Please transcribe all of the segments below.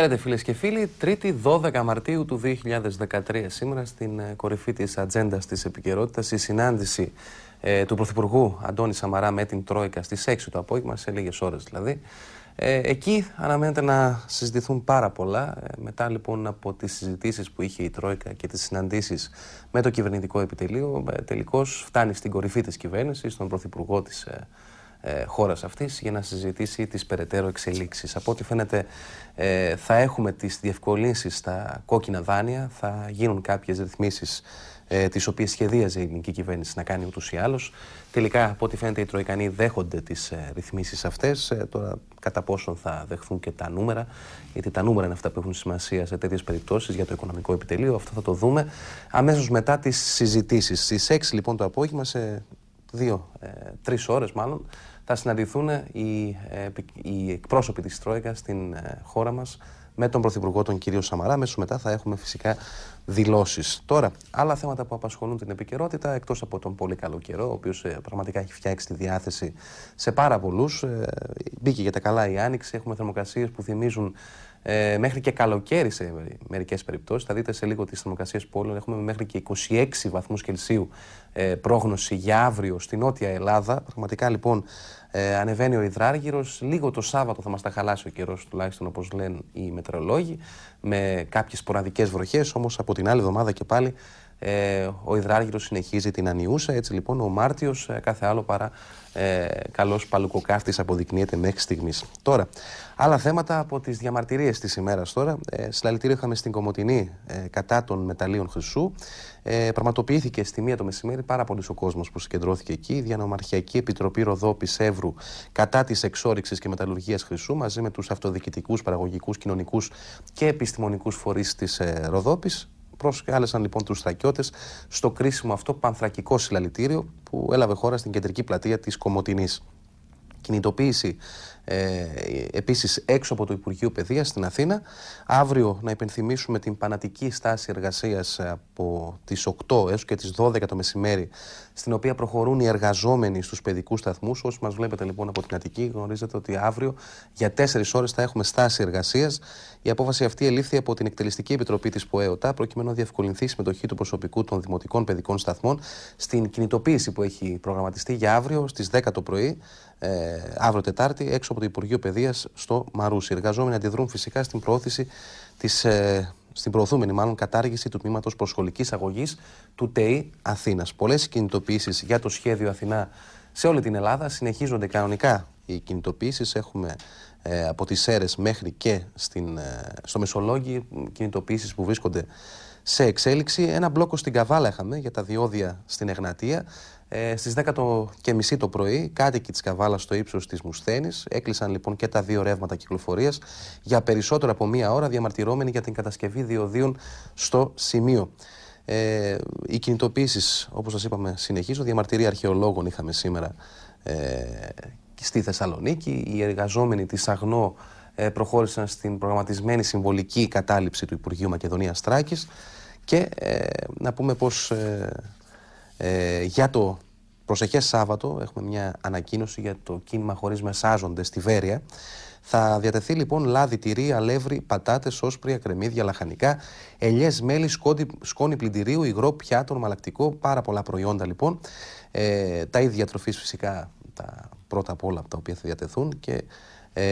Χαίρετε φίλες και φιλοι τρίτη 12 Μαρτίου του 2013 σήμερα στην ε, κορυφή της ατζέντας της επικαιρότητας, η συνάντηση ε, του Πρωθυπουργού Αντώνη Σαμαρά με την Τρόικα στις 6 το απόγευμα, σε λίγες ώρες δηλαδή. Ε, εκεί αναμένεται να συζητηθούν πάρα πολλά. μετά λοιπόν από τις συζητήσεις που είχε η Τρόικα και τις συναντήσεις με το κυβερνητικό επιτελείο, ε, τελικώς φτάνει στην κορυφή της κυβέρνησης, στον Πρωθυπουργό της ε, χώρας αυτής για να συζητήσει τις περαιτέρω εξελίξεις. Από ό,τι φαίνεται, ε, θα έχουμε τις διευκολύνσεις στα κόκκινα δάνεια, θα γίνουν κάποιες ρυθμίσεις ε, τις οποίες σχεδίαζε η ελληνική κυβέρνηση να κάνει ούτως ή άλλως. Τελικά, από ό,τι φαίνεται, οι Τροϊκανοί δέχονται τις ε, ρυθμίσεις αυτές. Ε, τώρα, κατά πόσον θα δεχθούν και τα νούμερα, γιατί τα νούμερα είναι αυτά που έχουν σημασία σε τέτοιες περιπτώσεις για το οικονομικό επιτελείο. Αυτό θα το δούμε αμέσως μετά τις συζητήσεις. Στις 6 λοιπόν το απόγευμα, σε δύο, ε, τρεις ώρες μάλλον, θα συναντηθούν οι, ε, οι εκπρόσωποι της Τρόικα στην ε, χώρα μας με τον Πρωθυπουργό τον κύριο Σαμαρά. Μέσω μετά θα έχουμε φυσικά δηλώσεις. Τώρα, άλλα θέματα που απασχολούν την επικαιρότητα, εκτός από τον πολύ καλό καιρό, ο οποίος ε, πραγματικά έχει φτιάξει τη διάθεση σε πάρα πολλούς. Μπήκε για τα καλά η Άνοιξη, έχουμε θερμοκρασίες που θυμίζουν μέχρι και καλοκαίρι σε μερικές περιπτώσεις. Θα δείτε σε λίγο τις θερμοκρασίες πόλεων. έχουμε μέχρι και 26 βαθμούς Κελσίου πρόγνωση για αύριο στην Νότια Ελλάδα. Πραγματικά λοιπόν ε, ανεβαίνει ο υδράργυρος. Λίγο το Σάββατο θα μας τα χαλάσει ο καιρός, τουλάχιστον όπως λένε οι μετεωρολόγοι, με κάποιες ποραδικές βροχές. Όμως από την άλλη εβδομάδα και πάλι ε, ο Ιδράργυρος συνεχίζει την ανιούσα, έτσι λοιπόν ο Μάρτιος ε, κάθε άλλο παρά ε, καλός παλουκοκάφτης αποδεικνύεται μέχρι στιγμής. Τώρα, άλλα θέματα από τις διαμαρτυρίες της ημέρας τώρα. Ε, συλλαλητήριο είχαμε στην Κομωτινή ε, κατά των μεταλλίων χρυσού. Ε, πραγματοποιήθηκε στη μία το μεσημέρι πάρα πολύς ο κόσμος που συγκεντρώθηκε εκεί. Η Διανομαρχιακή Επιτροπή Ροδόπη Εύρου κατά της εξόριξης και μεταλλουργίας χρυσού μαζί με τους αυτοδιοικητικούς, παραγωγικούς, κοινωνικούς και επιστημονικούς φορείς της ε, Ροδόπης Προσκάλεσαν λοιπόν τους στρατιώτες στο κρίσιμο αυτό πανθρακικό συλλαλητήριο που έλαβε χώρα στην κεντρική πλατεία της Κομοτηνής. Κινητοποίηση ε, επίσης έξω από το Υπουργείο Παιδείας στην Αθήνα. Αύριο να υπενθυμίσουμε την πανατική στάση εργασίας από τις 8 έως και τις 12 το μεσημέρι στην οποία προχωρούν οι εργαζόμενοι στους παιδικούς σταθμούς. Όσοι μας βλέπετε λοιπόν από την Αττική γνωρίζετε ότι αύριο για 4 ώρες θα έχουμε στάση εργασίας. Η απόφαση αυτή ελήφθη από την Εκτελεστική Επιτροπή της ΠΟΕΟΤΑ προκειμένου να διευκολυνθεί η συμμετοχή του προσωπικού των δημοτικών παιδικών σταθμών στην κινητοποίηση που έχει προγραμματιστεί για αύριο στις 10 το πρωί ε, αύριο Τετάρτη έξω από το Υπουργείο Παιδείας στο Μαρούσι. Οι εργαζόμενοι αντιδρούν φυσικά στην προώθηση της, ε, στην προωθούμενη μάλλον κατάργηση του τμήματος προσχολικής αγωγής του ΤΕΙ Αθήνας. Πολλές κινητοποιήσεις για το σχέδιο Αθηνά σε όλη την Ελλάδα συνεχίζονται κανονικά οι κινητοποιήσεις. Έχουμε ε, από τις Σέρες μέχρι και στην, ε, στο Μεσολόγιο κινητοποιήσεις που βρίσκονται σε εξέλιξη. Ένα μπλόκο στην Καβάλα είχαμε για τα διόδια στην Εγνατία. Ε, Στις 10.30 το πρωί, κάτοικοι της Καβάλας στο ύψος της Μουσθένη έκλεισαν λοιπόν και τα δύο ρεύματα κυκλοφορίας για περισσότερο από μία ώρα, διαμαρτυρώμενοι για την κατασκευή διοδίων στο σημείο. Ε, οι κινητοποιήσει, όπως σας είπαμε, συνεχίζουν. Διαμαρτυρία αρχαιολόγων είχαμε σήμερα ε, στη Θεσσαλονίκη. Οι εργαζόμενοι της ΑΓΝΟ ε, προχώρησαν στην προγραμματισμένη συμβολική κατάληψη του Υπουργείου Μακεδονίας Τράκης. Και ε, να πούμε πως ε, ε, για το προσεχές Σάββατο έχουμε μια ανακοίνωση για το κίνημα χωρίς μεσάζοντες στη Βέρεια. Θα διατεθεί λοιπόν λάδι, τυρί, αλεύρι, πατάτες, όσπρια, κρεμμύδια, λαχανικά, ελιές, μέλι, σκόνη, σκόνη πλυντηρίου, υγρό, πιάτο, μαλακτικό, πάρα πολλά προϊόντα λοιπόν. Ε, τα ίδια τροφής φυσικά τα πρώτα απ' όλα από τα οποία θα διατεθούν και ε,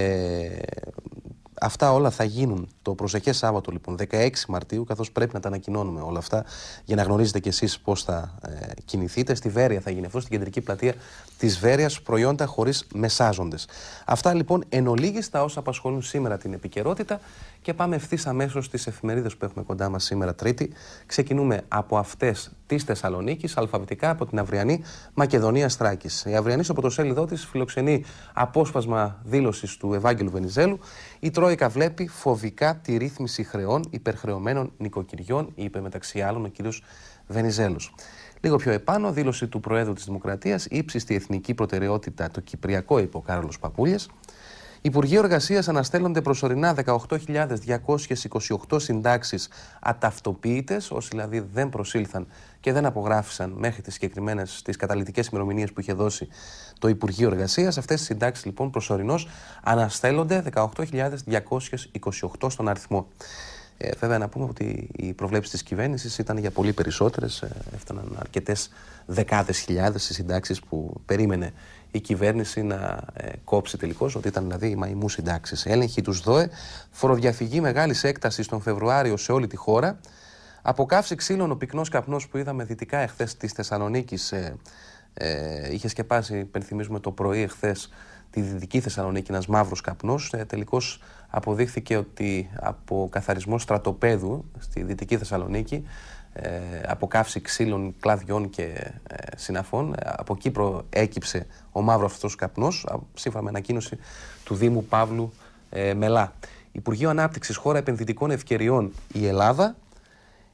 Αυτά όλα θα γίνουν το προσεχές Σάββατο, λοιπόν, 16 Μαρτίου, καθώς πρέπει να τα ανακοινώνουμε όλα αυτά για να γνωρίζετε κι εσείς πώς θα ε, κινηθείτε. Στη Βέρεια θα γίνει αυτό, στην κεντρική πλατεία της βέρειας προϊόντα χωρίς μεσάζοντες. Αυτά λοιπόν εν ολίγη τα όσα απασχολούν σήμερα την επικαιρότητα και πάμε ευθύς αμέσως στις εφημερίδες που έχουμε κοντά μας σήμερα Τρίτη. Ξεκινούμε από αυτές της Θεσσαλονίκης, αλφαβητικά από την αυριανή Μακεδονία Στράκης. Η αυριανή στο πρωτοσέλιδό της φιλοξενεί απόσπασμα δήλωσης του Ευάγγελου Βενιζέλου. Η Τρόικα βλέπει φοβικά τη ρύθμιση χρεών υπερχρεωμένων νοικοκυριών, είπε μεταξύ άλλων ο κ. Βενιζέλου. Λίγο πιο επάνω, δήλωση του Προέδρου της Δημοκρατίας, ύψιστη εθνική προτεραιότητα το Κυπριακό, είπε ο Κάρλος Παπούλια. Υπουργείο Εργασία αναστέλλονται προσωρινά 18.228 συντάξεις αταυτοποιήτε, όσοι δηλαδή δεν προσήλθαν και δεν απογράφησαν μέχρι τις συγκεκριμένες τις καταλητικές ημερομηνίες που είχε δώσει το Υπουργείο Εργασία. Αυτέ οι συντάξεις λοιπόν προσωρινώς αναστέλλονται 18.228 στον αριθμό. Ε, βέβαια, να πούμε ότι οι προβλέψεις της κυβέρνησης ήταν για πολύ περισσότερες. Ε, έφταναν αρκετές δεκάδες χιλιάδες οι συντάξεις που περίμενε η κυβέρνηση να ε, κόψει τελικώς, ότι ήταν δηλαδή οι μαϊμού συντάξεις. Έλεγχοι τους ΔΟΕ, φοροδιαφυγή μεγάλης έκτασης τον Φεβρουάριο σε όλη τη χώρα. Αποκάυση ξύλων ο πυκνός καπνός που είδαμε δυτικά εχθές της Θεσσαλονίκης. Ε, ε, είχε σκεπάσει, υπενθυμίζουμε, το πρωί εχθές τη Δυτική Θεσσαλονίκη ένας μαύρος καπνός. Ε, Τελικώς αποδείχθηκε ότι από καθαρισμό στρατοπέδου στη Δυτική Θεσσαλονίκη ε, από καύση ξύλων, κλαδιών και ε, συναφών. Ε, από Κύπρο έκυψε ο μαύρος αυτός καπνός, σύμφωνα με ανακοίνωση του Δήμου Παύλου Μελά. Υπουργείο Ανάπτυξης Χώρα Επενδυτικών Ευκαιριών η Ελλάδα,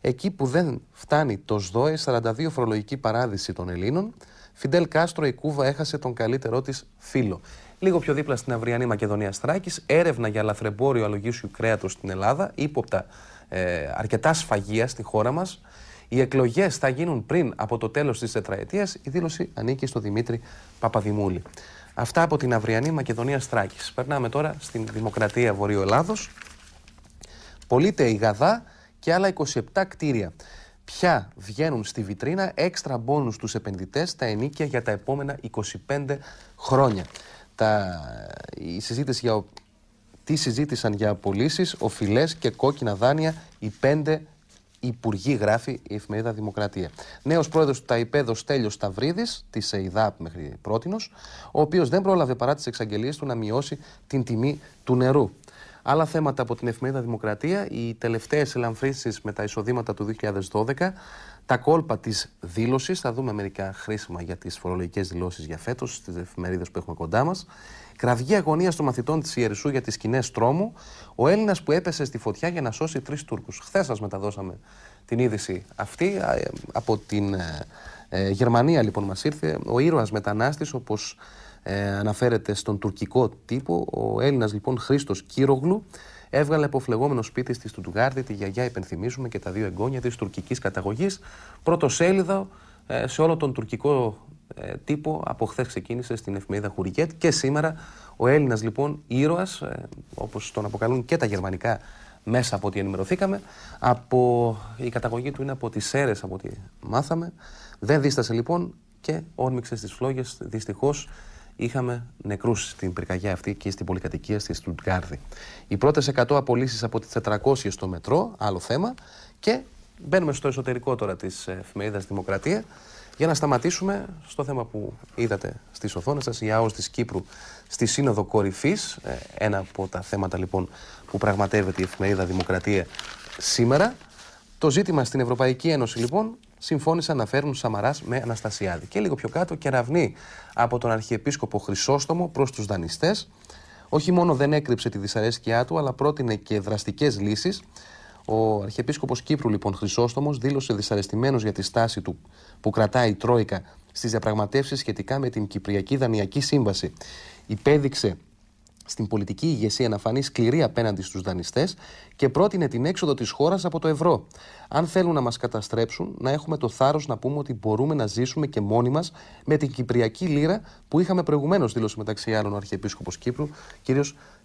εκεί που δεν φτάνει το ΣΔΟΕ, 42 φορολογική παράδειση των Ελλήνων, Φιντέλ Κάστρο, η Κούβα έχασε τον καλύτερό της φίλο. Λίγο πιο δίπλα στην αυριανή Μακεδονία Στράκης, έρευνα για λαθρεμπόριο αλογίσιου κρέατος στην Ελλάδα, ύποπτα ε, αρκετά σφαγεία στη χώρα μας. Οι εκλογές θα γίνουν πριν από το τέλος της τετραετίας. Η δήλωση ανήκει στο Δημήτρη Παπαδημούλη. Αυτά από την αυριανή Μακεδονία Στράκης. Περνάμε τώρα στην Δημοκρατία Βορείου Ελλάδος. η Γαδά και άλλα 27 κτίρια. Πια βγαίνουν στη βιτρίνα έξτρα μπόνους στους επενδυτές τα ενίκια για τα επόμενα 25 χρόνια. Τα... Η για... Τι συζήτησαν για απολύσεις, οφειλές και κόκκινα δάνεια οι πέντε υπουργοί, γράφει η εφημερίδα Δημοκρατία. Νέος πρόεδρος του Ταϊπέδο Στέλιος Σταυρίδης, της ΕΙΔΑΠ μέχρι πρότινο, ο οποίος δεν πρόλαβε παρά τις εξαγγελίες του να μειώσει την τιμή του νερού. Άλλα θέματα από την εφημερίδα Δημοκρατία, οι τελευταίες ελαμφρύνσεις με τα εισοδήματα του 2012, τα κόλπα της δήλωσης. θα δούμε μερικά χρήσιμα για τις φορολογικές δηλώσεις για φέτος, στις εφημερίδες που έχουμε κοντά μας. κραυγή αγωνίας των μαθητών της Ιερισσού για τις σκηνές τρόμου, ο Έλληνας που έπεσε στη φωτιά για να σώσει τρεις τουρκου. Χθες σας μεταδώσαμε την είδηση αυτή ε, από την ε, ε, Γερμανία λοιπόν μας ήρθε, ο ήρωας μετανάστης όπως ε, αναφέρεται στον τουρκικό τύπο. Ο Έλληνας λοιπόν Χρήστος Κύρογλου έβγαλε από φλεγόμενο σπίτι στη του τη γιαγιά, υπενθυμίζουμε, και τα δύο εγγόνια της τουρκικής καταγωγής. Πρώτος σέλιδα ε, σε όλο τον τουρκικό ε, τύπο. Από χθες ξεκίνησε στην εφημερίδα Χουριγέτ και σήμερα ο Έλληνας λοιπόν ήρωας, ε, όπως τον αποκαλούν και τα γερμανικά μέσα από ό,τι ενημερωθήκαμε. Από... Η καταγωγή του είναι από τις Σέρες από ό,τι μάθαμε. Δεν δίστασε λοιπόν και όρμηξε στις φλόγες δυστυχώς είχαμε νεκρούς στην πυρκαγιά αυτή και στην πολυκατοικία στη Στουτγκάρδη. Οι πρώτες 100 απολύσεις από τις 400 στο μετρό, άλλο θέμα. Και μπαίνουμε στο εσωτερικό τώρα της ε, εφημερίδας Δημοκρατία για να σταματήσουμε στο θέμα που είδατε στις οθόνες σας η ΑΟΣ της Κύπρου στη Σύνοδο Κορυφής, ε, ένα από τα θέματα λοιπόν που πραγματεύεται η εφημερίδα Δημοκρατία σήμερα. Το ζήτημα στην Ευρωπαϊκή Ένωση λοιπόν συμφώνησαν να φέρουν Σαμαράς με Αναστασιάδη. Και λίγο πιο κάτω, κεραυνή από τον Αρχιεπίσκοπο Χρυσόστομο προς τους δανειστές. Όχι μόνο δεν έκρυψε τη δυσαρέσκειά του, αλλά πρότεινε και δραστικές λύσεις. Ο Αρχιεπίσκοπος Κύπρου, λοιπόν, Χρυσόστομος, δήλωσε δυσαρεστημένος για τη στάση του που κρατάει η Τρόικα στις διαπραγματεύσεις σχετικά με την Κυπριακή Δανειακή Σύμβαση. Υπέδειξε στην πολιτική ηγεσία να φανεί σκληρή απέναντι στους δανειστές και πρότεινε την έξοδο της χώρας από το ευρώ. Αν θέλουν να μας καταστρέψουν, να έχουμε το θάρρος να πούμε ότι μπορούμε να ζήσουμε και μόνοι μας με την κυπριακή Λύρα που είχαμε προηγουμένως, δήλωσε μεταξύ άλλων ο Αρχιεπίσκοπος Κύπρου, κ.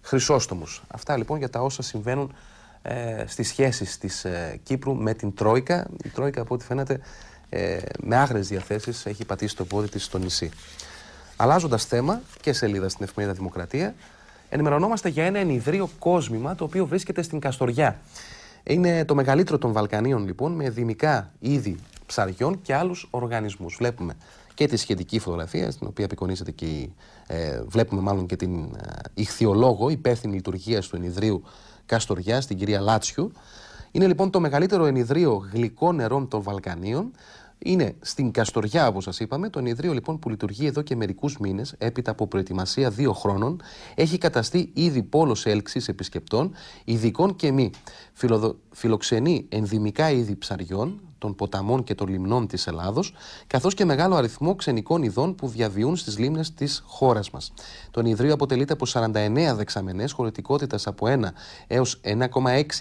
Χρυσόστομος. Αυτά λοιπόν για τα όσα συμβαίνουν ε, στις σχέσεις της ε, Κύπρου με την Τρόικα. Η Τρόικα από ό,τι φαίνεται ε, με άγρε διαθέσεις έχει πατήσει το πόδι της στο νησί. Αλλάζοντας θέμα και σελίδα στην Εφημερίδα Δημοκρατία, ενημερωνόμαστε για ένα ενιδρύο κόσμημα το οποίο βρίσκεται στην Καστοριά. Είναι το μεγαλύτερο των Βαλκανίων λοιπόν με δημικά είδη ψαριών και άλλους οργανισμούς. Βλέπουμε και τη σχετική φωτογραφία, στην οποία απεικονίζεται και ε, βλέπουμε μάλλον και την ε, ηχθειολόγο υπεύθυνη λειτουργίας του ενιδρύου Καστοριά, στην κυρία Λάτσιου. Είναι λοιπόν το μεγαλύτερο ενιδρύο γλυκών νερών των Βαλκανίων, είναι στην Καστοριά, όπως σας είπαμε, το Ιδρύο λοιπόν που λειτουργεί εδώ και μερικούς μήνες, έπειτα από προετοιμασία δύο χρόνων, έχει καταστεί ήδη πόλος έλξης επισκεπτών, ειδικών και μη. Φιλοδο... Φιλοξενεί ενδυμικά είδη ψαριών, των ποταμών και των λιμνών της Ελλάδος, καθώς και μεγάλο αριθμό ξενικών ειδών που διαβιούν στις λίμνες της χώρας μας. Το Ιδρύο αποτελείται από 49 δεξαμενές χωρητικότητας από 1 έω 1,6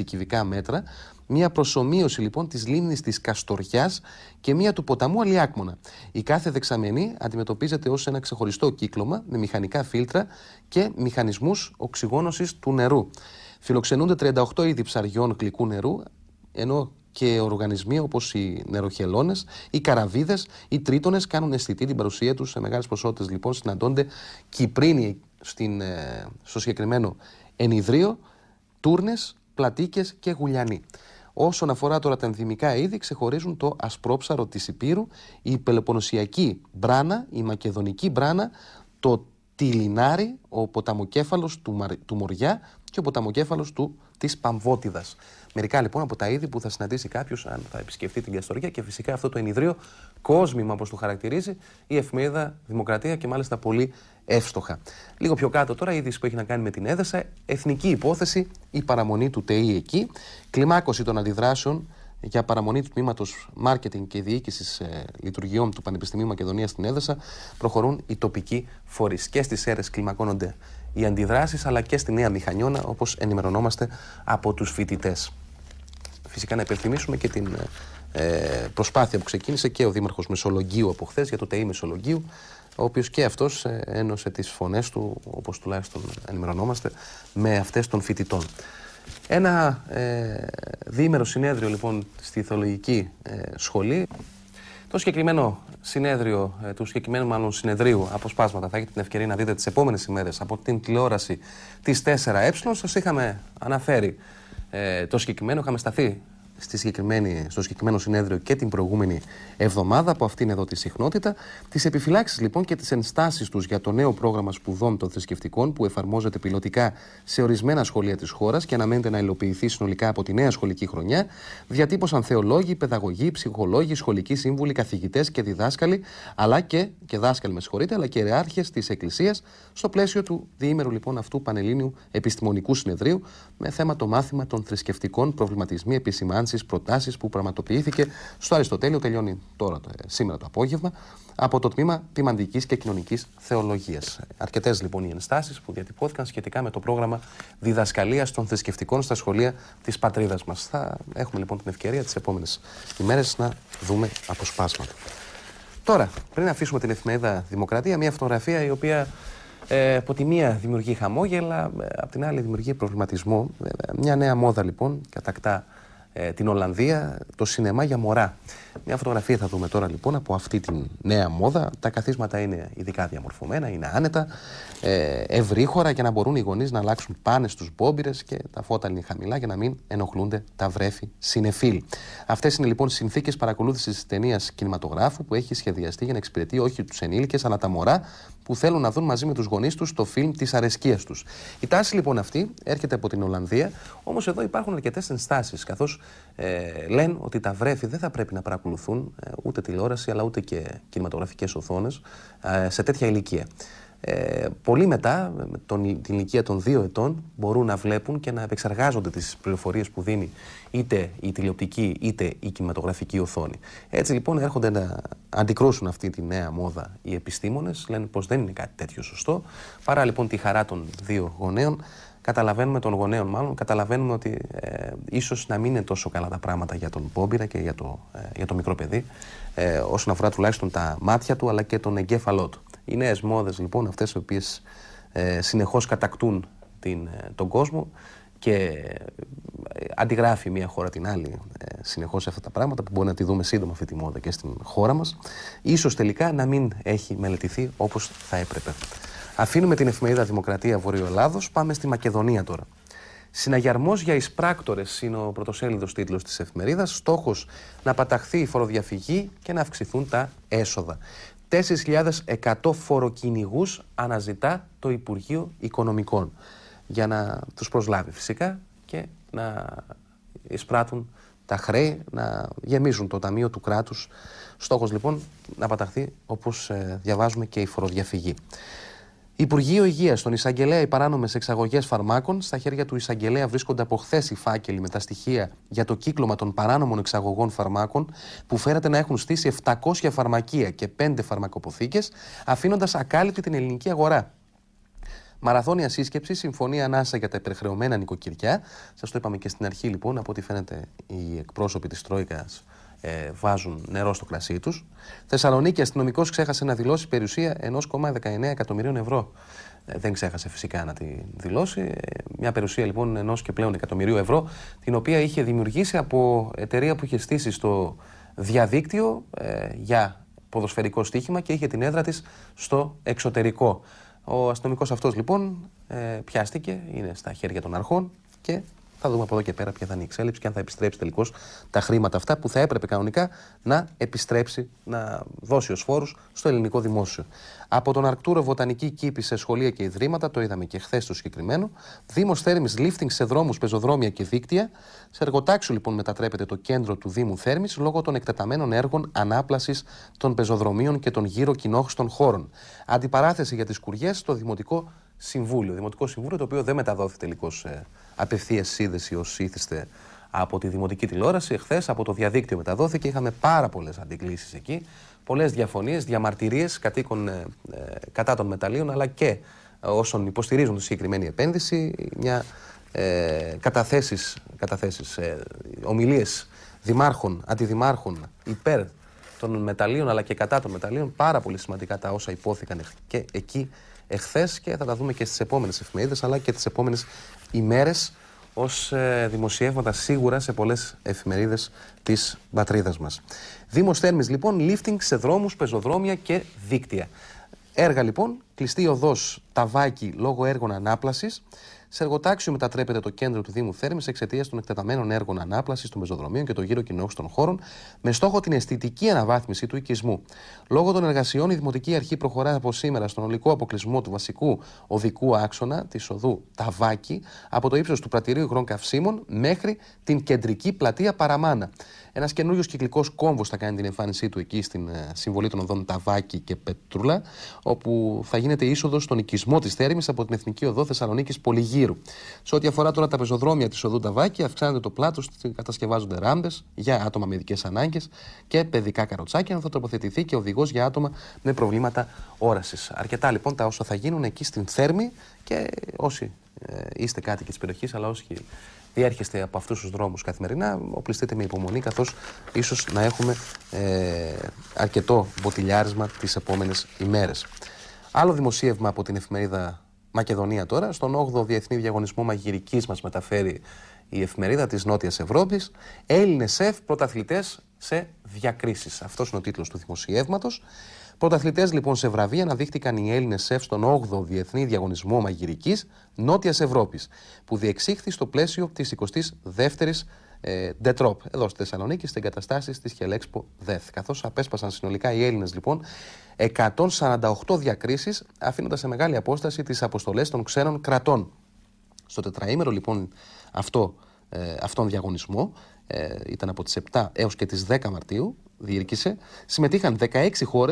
κυβικά μέτρα, Μία προσωμείωση λοιπόν της λίμνης της Καστοριάς και μία του ποταμού Αλιάκμονα. Η κάθε δεξαμενή αντιμετωπίζεται ως ένα ξεχωριστό κύκλωμα με μηχανικά φίλτρα και μηχανισμούς οξυγόνωσης του νερού. Φιλοξενούνται 38 είδη ψαριών γλυκού νερού, ενώ και οργανισμοί όπως οι νεροχελώνες, οι καραβίδες, οι τρίτονες κάνουν αισθητή την παρουσία τους σε μεγάλες ποσότητες. Λοιπόν, συναντώνται κυπρίνοι στην, ε, στο συγκεκριμένο ενιδρίο, τούρνε, πλατίκε και γουλιανοί. Όσον αφορά τώρα τα ενδυμικά είδη, ξεχωρίζουν το ασπρόψαρο της Υπήρου, η πελοπονοσιακή μπράνα, η μακεδονική μπράνα, το τυλινάρι, ο ποταμοκέφαλος του, Μοριά και ο ποταμοκέφαλος του, της Παμβότιδας. Μερικά λοιπόν από τα είδη που θα συναντήσει κάποιος αν θα επισκεφτεί την Καστοριά και φυσικά αυτό το ενιδρύο κόσμημα όπως το χαρακτηρίζει η εφημερίδα Δημοκρατία και μάλιστα πολύ εύστοχα. Λίγο πιο κάτω τώρα, η είδηση που έχει να κάνει με την Έδεσα. εθνική υπόθεση, η παραμονή του ΤΕΙ εκεί, κλιμάκωση των αντιδράσεων για παραμονή του τμήματος Μάρκετινγκ και Διοίκησης ε, Λειτουργιών του Πανεπιστημίου Μακεδονίας στην Έδεσα προχωρούν οι τοπικοί φορείς. Και στις αίρες κλιμακώνονται οι αντιδράσεις, αλλά και στη Νέα Μηχανιώνα, όπως ενημερωνόμαστε από τους φοιτητές. Φυσικά να υπενθυμίσουμε και την ε, προσπάθεια που ξεκίνησε και ο Δήμαρχος Μεσολογγίου από χθες για το ΤΕΗ Μεσολογγίου, ο οποίος και αυτός ε, ένωσε τις φωνές του, όπως τουλάχιστον ενημερωνόμαστε, με αυτές των φοιτητών. Ένα ε, διήμερο συνέδριο λοιπόν στη θεολογική ε, σχολή. Το συγκεκριμένο συνέδριο, ε, του συγκεκριμένου μάλλον συνεδρίου αποσπάσματα θα έχετε την ευκαιρία να δείτε τις επόμενες ημέρες από την τηλεόραση της 4Ε. Σας είχαμε αναφέρει ε, το συγκεκριμένο. Είχαμε σταθεί στη στο συγκεκριμένο συνέδριο και την προηγούμενη εβδομάδα από αυτήν εδώ τη συχνότητα. Τις επιφυλάξεις λοιπόν και τις ενστάσεις τους για το νέο πρόγραμμα σπουδών των θρησκευτικών που εφαρμόζεται πιλωτικά σε ορισμένα σχολεία της χώρας και αναμένεται να υλοποιηθεί συνολικά από τη νέα σχολική χρονιά, διατύπωσαν θεολόγοι, παιδαγωγοί, ψυχολόγοι, σχολικοί σύμβουλοι, καθηγητές και διδάσκαλοι, αλλά και, και δάσκαλοι με συγχωρείτε, αλλά και ερεάρχε της Εκκλησίας στο πλαίσιο του διήμερου λοιπόν αυτού Πανελλήνιου Επιστημονικού Συνεδρίου με θέμα το μάθημα των θρησκευτικών προβληματισμών συναντήσεις, προτάσεις που πραγματοποιήθηκε στο Αριστοτέλειο, τελειώνει τώρα, ε, σήμερα το απόγευμα, από το τμήμα τημαντική και κοινωνικής Θεολογίας. Αρκετές λοιπόν οι ενστάσεις που διατυπώθηκαν σχετικά με το πρόγραμμα διδασκαλίας των θρησκευτικών στα σχολεία της Πατρίδας μας. Θα έχουμε λοιπόν την ευκαιρία τις επόμενες ημέρες να δούμε αποσπάσματα. Τώρα, πριν αφήσουμε την εφημερίδα Δημοκρατία, μια φωτογραφία η οποία ε, από τη μία δημιουργεί χαμόγελα, ε, από την άλλη δημιουργεί προβληματισμό. Ε, μια νέα μόδα λοιπόν, κατακτά ε, την Ολλανδία, το σινεμά για μωρά. Μια φωτογραφία θα δούμε τώρα λοιπόν από αυτή την νέα μόδα. Τα καθίσματα είναι ειδικά διαμορφωμένα, είναι άνετα, ε, ευρύχωρα για να μπορούν οι γονείς να αλλάξουν πάνε στους μπόμπυρες και τα φώτα είναι χαμηλά για να μην ενοχλούνται τα βρέφη συνεφίλ. Αυτές είναι λοιπόν συνθήκες παρακολούθησης τη ταινίας κινηματογράφου που έχει σχεδιαστεί για να εξυπηρετεί όχι τους ενήλικες αλλά τα μωρά που θέλουν να δουν μαζί με τους γονείς τους το φιλμ της Αρεσκίας τους. Η τάση λοιπόν αυτή έρχεται από την Ολλανδία, όμως εδώ υπάρχουν αρκετές ενστάσεις καθώς ε, λένε ότι τα βρέφη δεν θα πρέπει να παρακολουθούν ε, ούτε τηλεόραση αλλά ούτε και κινηματογραφικές οθόνες ε, σε τέτοια ηλικία. Ε, πολύ μετά, τον, την ηλικία των δύο ετών, μπορούν να βλέπουν και να επεξεργάζονται τις πληροφορίες που δίνει είτε η τηλεοπτική είτε η κινηματογραφική οθόνη. Έτσι λοιπόν έρχονται να αντικρούσουν αυτή τη νέα μόδα οι επιστήμονες, λένε πως δεν είναι κάτι τέτοιο σωστό, παρά λοιπόν τη χαρά των δύο γονέων καταλαβαίνουμε των γονέων μάλλον, καταλαβαίνουμε ότι ε, ίσως να μην είναι τόσο καλά τα πράγματα για τον πόμπυρα και για το, ε, για το μικρό παιδί, ε, όσον αφορά τουλάχιστον τα μάτια του αλλά και τον εγκέφαλό του. Οι νέες μόδες λοιπόν, αυτές οι οποίες ε, συνεχώς κατακτούν την, ε, τον κόσμο και ε, αντιγράφει μια χώρα την άλλη συνεχώς αυτά τα πράγματα που μπορεί να τη δούμε σύντομα αυτή τη μόδα και στην χώρα μας ίσως τελικά να μην έχει μελετηθεί όπως θα έπρεπε. Αφήνουμε την εφημερίδα Δημοκρατία Ελλάδος, πάμε στη Μακεδονία τώρα. Συναγερμός για εισπράκτορες είναι ο πρωτοσέλιδος τίτλος της εφημερίδας. Στόχος να παταχθεί η φοροδιαφυγή και να αυξηθούν τα έσοδα. 4.100 φοροκυνηγούς αναζητά το Υπουργείο Οικονομικών για να τους προσλάβει φυσικά και να εισπράττουν τα χρέη, να γεμίζουν το Ταμείο του κράτους, στόχος λοιπόν να παταχθεί όπως ε, διαβάζουμε και η φοροδιαφυγή. Υπουργείο Υγείας, στον Ισαγγελέα, οι παράνομες εξαγωγές φαρμάκων. Στα χέρια του Ισαγγελέα βρίσκονται από χθες οι φάκελοι με τα στοιχεία για το κύκλωμα των παράνομων εξαγωγών φαρμάκων, που φέρατε να έχουν στήσει 700 φαρμακεία και 5 φαρμακοποθήκες, αφήνοντας ακάλυπτη την ελληνική αγορά. Μαραθώνια σύσκεψη, συμφωνία ανάσα για τα υπερχρεωμένα νοικοκυριά. Σας το είπαμε και στην αρχή λοιπόν, από ό,τι φαίνεται οι εκπρόσωποι της Τρόικας ε, βάζουν νερό στο κρασί τους. Θεσσαλονίκη αστυνομικός ξέχασε να δηλώσει περιουσία 1,19 εκατομμυρίων ευρώ. Ε, δεν ξέχασε φυσικά να τη δηλώσει. Ε, μια περιουσία λοιπόν ενός και πλέον εκατομμυρίου ευρώ, την οποία είχε δημιουργήσει από εταιρεία που είχε στήσει στο διαδίκτυο ε, για ποδοσφαιρικό στοίχημα και είχε την έδρα της στο εξωτερικό. Ο αστυνομικός αυτός λοιπόν πιάστηκε, είναι στα χέρια των αρχών και θα δούμε από εδώ και πέρα ποια θα είναι η εξέλιξη και αν θα επιστρέψει τελικώς τα χρήματα αυτά που θα έπρεπε κανονικά να επιστρέψει, να δώσει ως φόρους στο ελληνικό δημόσιο. Από τον Αρκτούρο Βοτανική Κήπη σε σχολεία και ιδρύματα, το είδαμε και χθες το συγκεκριμένο. Δήμος Θέρμης lifting σε δρόμους, πεζοδρόμια και δίκτυα. Σε εργοτάξιο λοιπόν μετατρέπεται το κέντρο του Δήμου Θέρμης λόγω των εκτεταμένων έργων ανάπλασης των πεζοδρομίων και των γύρω κοινόχρηστων χώρων. Αντιπαράθεση για τις κουριές στο Δημοτικό Συμβούλιο. Δημοτικό Συμβούλιο το οποίο δεν μεταδόθηκε τελικώς ε, απευθείας σύνδεση ως ήθιστε από τη δημοτική τηλεόραση. Εχθές από το διαδίκτυο μεταδόθηκε. Είχαμε πάρα πολλές αντικλήσεις εκεί. Πολλές διαφωνίες, διαμαρτυρίες κατοίκων ε, ε, κατά των μεταλλίων αλλά και ε, όσων υποστηρίζουν τη συγκεκριμένη επένδυση. Μια ε, καταθέσεις, ε, ομιλίες δημάρχων, αντιδημάρχων υπέρ των μεταλλίων αλλά και κατά των μεταλλίων. Πάρα πολύ σημαντικά τα όσα υπόθηκαν και εκεί εχθές και θα τα δούμε και στις επόμενες εφημερίδες αλλά και τις επόμενες ημέρες ως ε, δημοσιεύματα σίγουρα σε πολλές εφημερίδες της πατρίδας μας. Δήμος Θέρμης λοιπόν, lifting σε δρόμους, πεζοδρόμια και δίκτυα. Έργα λοιπόν, κλειστή οδός ταβάκι λόγω έργων ανάπλασης, σε εργοτάξιο μετατρέπεται το κέντρο του Δήμου Θέρμης εξαιτίας των εκτεταμένων έργων ανάπλασης των πεζοδρομίων και των γύρω των χώρων με στόχο την αισθητική αναβάθμιση του οικισμού. Λόγω των εργασιών, η Δημοτική Αρχή προχωρά από σήμερα στον ολικό αποκλεισμό του βασικού οδικού άξονα της οδού Ταβάκη από το ύψος του πρατηρίου υγρών καυσίμων μέχρι την κεντρική πλατεία Παραμάνα. Ένας καινούριος κυκλικός κόμβος θα κάνει την εμφάνισή του εκεί στην ε, συμβολή των οδών Ταβάκη και Πετρούλα, όπου θα γίνεται είσοδος στον οικισμό της Θέρμης από την Εθνική Οδό Θεσσαλονίκης Πολυγύρου. Σε ό,τι αφορά τώρα τα πεζοδρόμια της οδού Ταβάκη, αυξάνεται το πλάτος, κατασκευάζονται ράμπες για άτομα με ειδικές ανάγκες και παιδικά καροτσάκια, ενώ θα τοποθετηθεί και οδηγός για άτομα με προβλήματα όρασης. Αρκετά λοιπόν τα όσα θα γίνουν εκεί στην Θέρμη και όσοι ε, είστε κάτοικοι της περιοχής, αλλά όσοι διέρχεστε από αυτούς τους δρόμους καθημερινά, οπλιστείτε με υπομονή, καθώς ίσως να έχουμε ε, αρκετό μποτιλιάρισμα τις επόμενες ημέρες. Άλλο δημοσίευμα από την εφημερίδα Μακεδονία τώρα, στον 8ο Διεθνή Διαγωνισμό Μαγειρικής μας μεταφέρει η εφημερίδα της Νότιας Ευρώπης. Έλληνες σεφ πρωταθλητές σε διακρίσεις. Αυτός είναι ο τίτλος του δημοσιεύματος. Πρωταθλητές λοιπόν σε βραβεία αναδείχτηκαν οι Έλληνες σεφ στον 8ο Διεθνή Διαγωνισμό Μαγειρικής Νότιας Ευρώπης, που διεξήχθη στο πλαίσιο της 22η ε, εδώ στη Θεσσαλονίκη, στην καταστάσει τη Χελέξπο ΔΕΘ. Καθώς απέσπασαν συνολικά οι Έλληνες λοιπόν 148 διακρίσεις, αφήνοντας σε μεγάλη απόσταση τις αποστολές των ξένων κρατών. Στο τετραήμερο λοιπόν αυτό, ε, αυτόν διαγωνισμό, ε, ήταν από τις 7 έως και τις 10 Μαρτίου διήρκησε, συμμετείχαν 16 χώρε,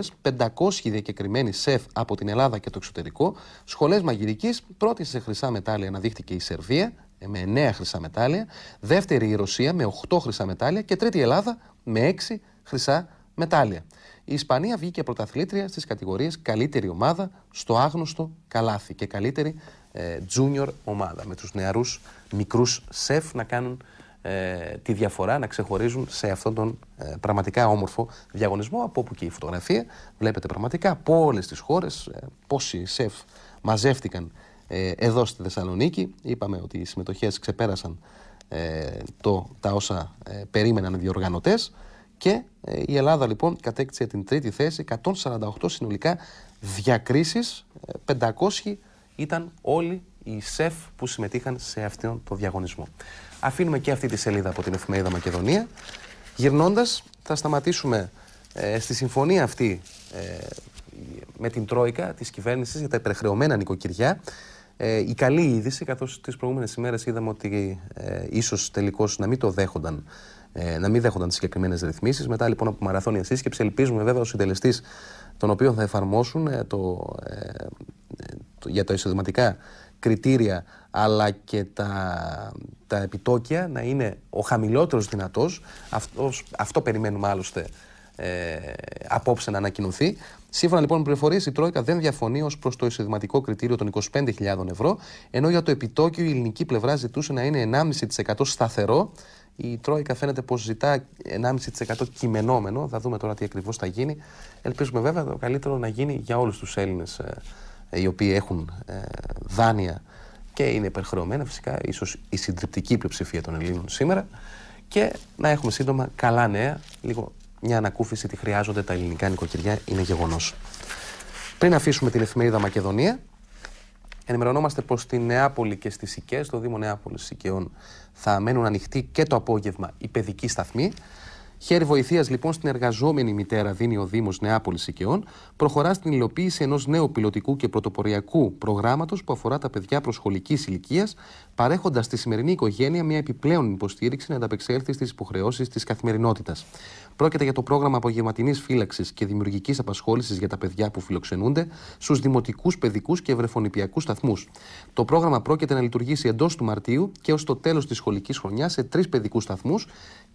500 διακεκριμένοι σεφ από την Ελλάδα και το εξωτερικό, σχολές μαγειρικής, πρώτη σε χρυσά μετάλλια αναδείχθηκε η Σερβία ε, με 9 χρυσά μετάλλια, δεύτερη η Ρωσία με 8 χρυσά μετάλλια και τρίτη η Ελλάδα με 6 χρυσά μετάλλια. Η Ισπανία βγήκε πρωταθλήτρια στις κατηγορίες καλύτερη ομάδα στο άγνωστο καλάθι και καλύτερη ε, junior ομάδα με τους νεαρούς μικρούς σεφ να κάνουν ε, τη διαφορά να ξεχωρίζουν σε αυτόν τον ε, πραγματικά όμορφο διαγωνισμό από όπου και η φωτογραφία βλέπετε πραγματικά από όλες τις χώρες ε, πόσοι σεφ μαζεύτηκαν ε, εδώ στη Θεσσαλονίκη είπαμε ότι οι συμμετοχές ξεπέρασαν το, τα όσα περίμεναν οι διοργανωτές και η Ελλάδα λοιπόν κατέκτησε την τρίτη θέση 148 συνολικά διακρίσεις 500 ήταν όλοι οι σεφ που συμμετείχαν σε αυτόν τον διαγωνισμό. Αφήνουμε και αυτή τη σελίδα από την εφημερίδα Μακεδονία. Γυρνώντας, θα σταματήσουμε ε, στη συμφωνία αυτή ε, με την Τρόικα της κυβέρνησης για τα υπερχρεωμένα νοικοκυριά. Ε, η καλή είδηση, καθώς τις προηγούμενες ημέρες είδαμε ότι ε, ίσως τελικώς να μην το δέχονταν να μην δέχονταν τι συγκεκριμένες ρυθμίσεις. Μετά λοιπόν από μαραθώνια σύσκεψη, ελπίζουμε βέβαια ο συντελεστής τον οποίο θα εφαρμόσουν ε, το, ε, το, για τα εισοδηματικά κριτήρια αλλά και τα, τα επιτόκια να είναι ο χαμηλότερος δυνατός. αυτός περιμένουμε άλλωστε ε, απόψε να ανακοινωθεί. Σύμφωνα λοιπόν με πληροφορίες, η Τρόικα δεν διαφωνεί ως προς το εισοδηματικό κριτήριο των 25.000 ευρώ, ενώ για το επιτόκιο η ελληνική πλευρά ζητούσε να είναι 1,5% σταθερό η Τρόικα φαίνεται πως ζητά 1,5% κειμενόμενο. Θα δούμε τώρα τι ακριβώς θα γίνει. Ελπίζουμε βέβαια το καλύτερο να γίνει για όλους τους Έλληνες ε, ε, οι οποίοι έχουν ε, δάνεια και είναι υπερχρεωμένα. Φυσικά, ίσως η συντριπτική πλειοψηφία των Ελλήνων σήμερα. Και να έχουμε σύντομα καλά νέα. Λίγο μια ανακούφιση ότι χρειάζονται τα ελληνικά νοικοκυριά, είναι γεγονός. Πριν αφήσουμε την εφημερίδα Μακεδονία, ενημερωνόμαστε πως στη Νεάπολη και στις Οικέ, το Δήμο Νεάπολης Οικαιών, θα μένουν ανοιχτοί και το απόγευμα οι παιδικοί σταθμοί. Χέρι βοηθείας λοιπόν στην εργαζόμενη μητέρα δίνει ο Δήμος Νεάπολης Οικαιών, προχωρά στην υλοποίηση ενός νέου πιλωτικού και πρωτοποριακού προγράμματος που αφορά τα παιδιά προσχολική ηλικίας, παρέχοντας στη σημερινή οικογένεια μια επιπλέον υποστήριξη να ανταπεξέλθει στις υποχρεώσεις της καθημερινότητας. Πρόκειται για το πρόγραμμα απογευματινής φύλαξης και δημιουργικής απασχόλησης για τα παιδιά που φιλοξενούνται στους δημοτικούς, παιδικούς και ευρεφονιπιακού σταθμούς. Το πρόγραμμα πρόκειται να λειτουργήσει εντός του Μαρτίου και ως το τέλος της σχολικής χρονιάς σε τρεις παιδικούς σταθμούς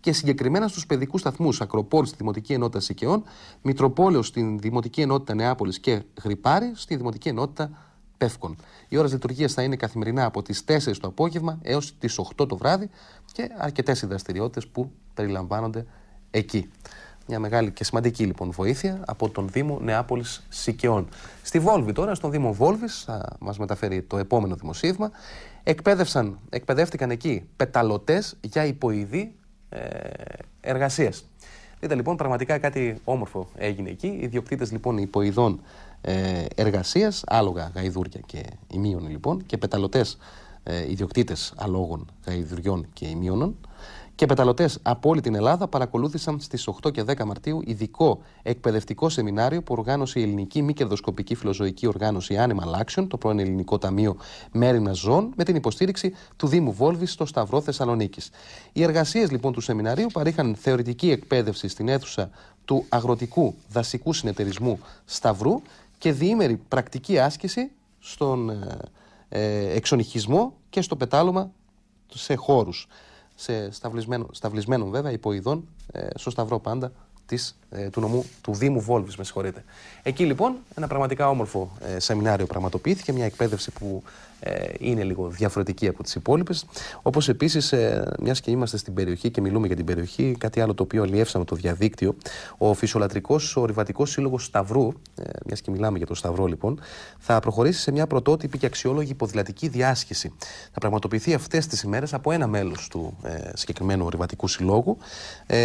και συγκεκριμένα στους παιδικούς ραδιοφωνικού σταθμού Ακροπόλ στη Δημοτική Ενότητα Σικαιών, Μητροπόλεως στην Δημοτική Ενότητα Νεάπολης και Γρυπάρη στη Δημοτική Ενότητα Πεύκων. Η ώρα λειτουργίας θα είναι καθημερινά από τις 4 το απόγευμα έως τις 8 το βράδυ και αρκετές οι δραστηριότητες που περιλαμβάνονται εκεί. Μια μεγάλη και σημαντική λοιπόν βοήθεια από τον Δήμο Νεάπολης Σικαιών. Στη Βόλβη τώρα, στον Δήμο Βόλβης, θα μας μεταφέρει το επόμενο δημοσίευμα. εκπαιδεύτηκαν εκεί πεταλωτές για υποειδή ε, εργασίας. Δείτε λοιπόν, πραγματικά κάτι όμορφο έγινε εκεί. Οι διοκτήτε λοιπόν υποειδών ε, εργασίας, άλογα γαϊδούρια και ημίων λοιπόν, και πεταλωτές ε, ιδιοκτήτες αλόγων γαϊδουριών και ημίωνων, και πεταλωτές από όλη την Ελλάδα παρακολούθησαν στις 8 και 10 Μαρτίου ειδικό εκπαιδευτικό σεμινάριο που οργάνωσε η Ελληνική Μη Κερδοσκοπική Φιλοζωική Οργάνωση Animal Action, το πρώην Ελληνικό Ταμείο Μέρινα Ζών, με την υποστήριξη του Δήμου Βόλβης στο Σταυρό Θεσσαλονίκης. Οι εργασίες λοιπόν του σεμιναρίου παρήχαν θεωρητική εκπαίδευση στην αίθουσα του Αγροτικού Δασικού Συνεταιρισμού Σταυρού και διήμερη πρακτική άσκηση στον ε, ε, εξονυχισμό και στο πετάλωμα σε χώρους σε σταυλισμένο, σταυλισμένο βέβαια υποειδών ε, στο σταυρό πάντα της, ε, του νομού του Δήμου Βόλβης, με συγχωρείτε. Εκεί λοιπόν ένα πραγματικά όμορφο ε, σεμινάριο πραγματοποιήθηκε, μια εκπαίδευση που ε, είναι λίγο διαφορετική από τις υπόλοιπες. Όπως επίσης, ε, μιας και είμαστε στην περιοχή και μιλούμε για την περιοχή, κάτι άλλο το οποίο αλλιεύσαμε το διαδίκτυο, ο φυσιολατρικός Ορειβατικός σύλλογος Σταυρού, ε, μιας και μιλάμε για το Σταυρό λοιπόν, θα προχωρήσει σε μια πρωτότυπη και αξιόλογη ποδηλατική διάσκηση. Θα πραγματοποιηθεί αυτές τις ημέρες από ένα μέλος του συγκεκριμένου Ορειβατικού Συλλόγου. Ε,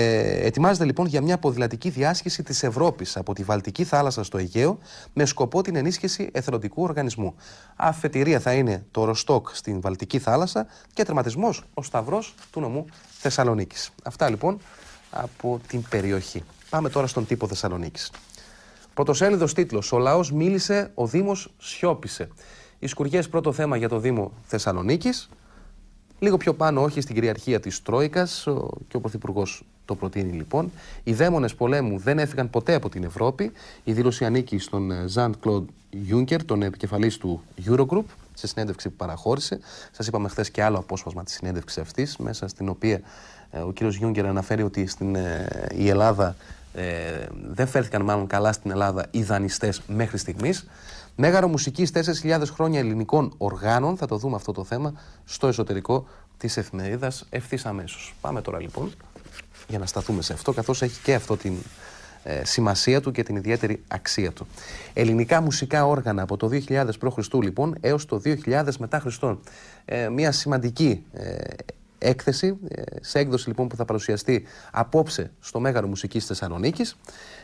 ετοιμάζεται λοιπόν για μια ποδηλατική διάσκηση της Ευρώπης, από τη Βαλτική θάλασσα στο Αιγαίο με σκοπό την ενίσχυση εθελοντικού οργανισμού. Αφετηρία θα είναι είναι το Ροστόκ στην Βαλτική θάλασσα και τερματισμός ο Σταυρός του νομού Θεσσαλονίκης. Αυτά λοιπόν από την περιοχή. Πάμε τώρα στον τύπο Θεσσαλονίκης. Πρωτοσέλιδος τίτλος: Ο λαός μίλησε, ο Δήμος σιώπησε. Οι σκουριές πρώτο θέμα για το Δήμο Θεσσαλονίκης. Λίγο πιο πάνω, όχι στην κυριαρχία της Τρόικας, και ο Πρωθυπουργός το προτείνει λοιπόν. Οι δαίμονες πολέμου δεν έφυγαν ποτέ από την Ευρώπη. Η δήλωση ανήκει στον Ζαν Κλοντ Γιούνκερ, τον επικεφαλής του Eurogroup σε συνέντευξη που παραχώρησε. Σας είπαμε χθες και άλλο απόσπασμα της συνέντευξης αυτής, μέσα στην οποία ε, ο κύριος Γιούγκερ αναφέρει ότι στην, ε, η Ελλάδα ε, δεν φέρθηκαν μάλλον καλά στην Ελλάδα οι δανειστές μέχρι στιγμής. Μέγαρο μουσικής 4.000 χρόνια ελληνικών οργάνων. Θα το δούμε αυτό το θέμα στο εσωτερικό της εφημερίδας ευθύς αμέσως. Πάμε τώρα λοιπόν για να σταθούμε σε αυτό, καθώς έχει και αυτό την ε, σημασία του και την ιδιαίτερη αξία του. Ελληνικά μουσικά όργανα από το 2000 π.Χ. λοιπόν έως το 2000 μετά Χριστόν. Ε, μια σημαντική ε, έκθεση, σε έκδοση λοιπόν που θα παρουσιαστεί απόψε στο Μέγαρο Μουσικής Θεσσαλονίκης.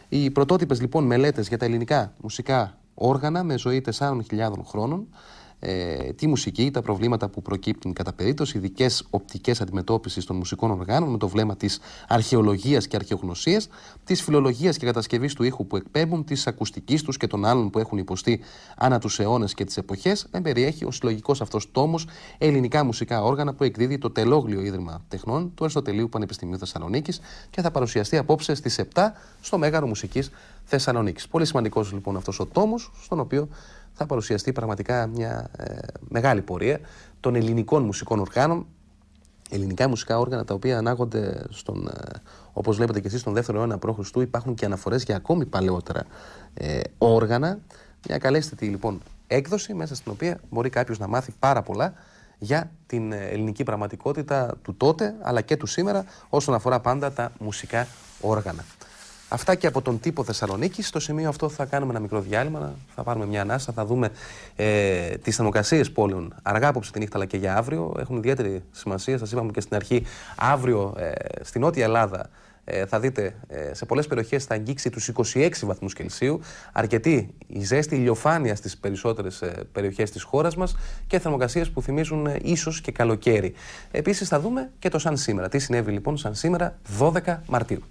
Οι πρωτότυπες λοιπόν μελέτες για τα ελληνικά μουσικά όργανα με ζωή 4.000 χρόνων ε, τη μουσική, τα προβλήματα που προκύπτουν κατά περίπτωση, ειδικές οπτικές αντιμετώπισης των μουσικών οργάνων με το βλέμμα της αρχαιολογίας και αρχαιογνωσίας, της φιλολογίας και κατασκευής του ήχου που εκπέμπουν, της ακουστικής τους και των άλλων που έχουν υποστεί ανά τους αιώνες και τις εποχές, ε, περιέχει ο συλλογικός αυτός τόμος Ελληνικά Μουσικά Όργανα που εκδίδει το Τελόγλιο Ίδρυμα Τεχνών του Αριστοτελείου Πανεπιστημίου Θεσσαλονίκης και θα παρουσιαστεί απόψε στις 7 στο Μέγαρο Μουσικής Θεσσαλονίκης. Πολύ σημαντικός λοιπόν αυτός ο τόμος, στον οποίο θα παρουσιαστεί πραγματικά μια ε, μεγάλη πορεία των ελληνικών μουσικών οργάνων, ελληνικά μουσικά όργανα τα οποία ανάγονται στον, ε, όπως βλέπετε και εσείς, στον δεύτερο αιώνα π.Χ. υπάρχουν και αναφορές για ακόμη παλαιότερα ε, όργανα. Μια καλέσθητη λοιπόν έκδοση μέσα στην οποία μπορεί κάποιος να μάθει πάρα πολλά για την ελληνική πραγματικότητα του τότε αλλά και του σήμερα όσον αφορά πάντα τα μουσικά όργανα. Αυτά και από τον τύπο Θεσσαλονίκη. Στο σημείο αυτό θα κάνουμε ένα μικρό διάλειμμα, θα πάρουμε μια ανάσα, θα δούμε ε, τις θερμοκρασίες πόλεων αργά απόψε τη νύχτα αλλά και για αύριο. Έχουν ιδιαίτερη σημασία. Σας είπαμε και στην αρχή, αύριο ε, στη Νότια Ελλάδα ε, θα δείτε ε, σε πολλές περιοχές θα αγγίξει τους 26 βαθμούς Κελσίου. Αρκετή η ζέστη, ηλιοφάνεια στις περισσότερες ε, περιοχές της χώρας μας και θερμοκρασίες που θυμίζουν ε, ίσως και καλοκαίρι. Επίσης θα δούμε και το σαν σήμερα. Τι συνέβη λοιπόν σαν σήμερα 12 Μαρτίου.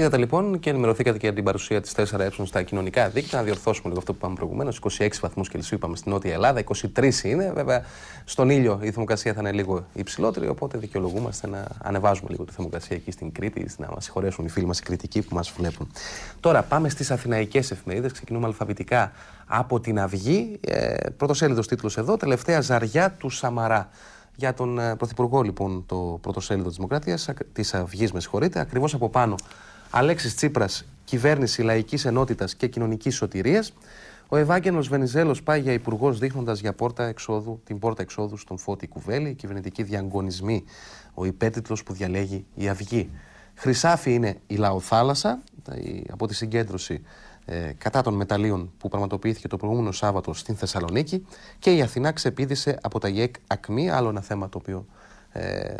Είδατε λοιπόν και ενημερωθήκατε και για την παρουσία της 4 ε στα κοινωνικά δίκτυα. Να διορθώσουμε λίγο αυτό που είπαμε προηγουμένως. 26 βαθμούς Κελσίου είπαμε στην Νότια Ελλάδα, 23 είναι. Βέβαια, στον ήλιο η θερμοκρασία θα είναι λίγο υψηλότερη, οπότε δικαιολογούμαστε να ανεβάζουμε λίγο τη θερμοκρασία εκεί στην Κρήτη, να μας συγχωρέσουν οι φίλοι μας οι κριτικοί που μας βλέπουν. Τώρα πάμε στις αθηναϊκές εφημερίδες. Ξεκινούμε αλφαβητικά από την Αυγή. Ε, Πρωτοσέλιδο τίτλος εδώ, τελευταία ζαριά του Σαμαρά. Για τον ε, Πρωθυπουργό, λοιπόν, το πρωτοσέλιδο της Δημοκρατίας, της Αυγής, με συγχωρείτε, ακριβώς από πάνω Αλέξης Τσίπρας, κυβέρνηση λαϊκής ενότητας και κοινωνικής σωτηρίας. Ο Ευάγγελος Βενιζέλος πάει για υπουργός, δείχνοντας για πόρτα εξόδου, την πόρτα εξόδου στον Φώτη Κουβέλη. κυβερνητική κυβερνητικοί διαγωνισμοί, ο υπέτιτλος που διαλέγει η Αυγή. Χρυσάφι είναι η Λαοθάλασσα, από τη συγκέντρωση ε, κατά των μεταλλίων που πραγματοποιήθηκε το προηγούμενο Σάββατο στην Θεσσαλονίκη. Και η Αθηνά ξεπίδησε από τα ΓΕΚ Ακμή, άλλο ένα θέμα το οποίο ε,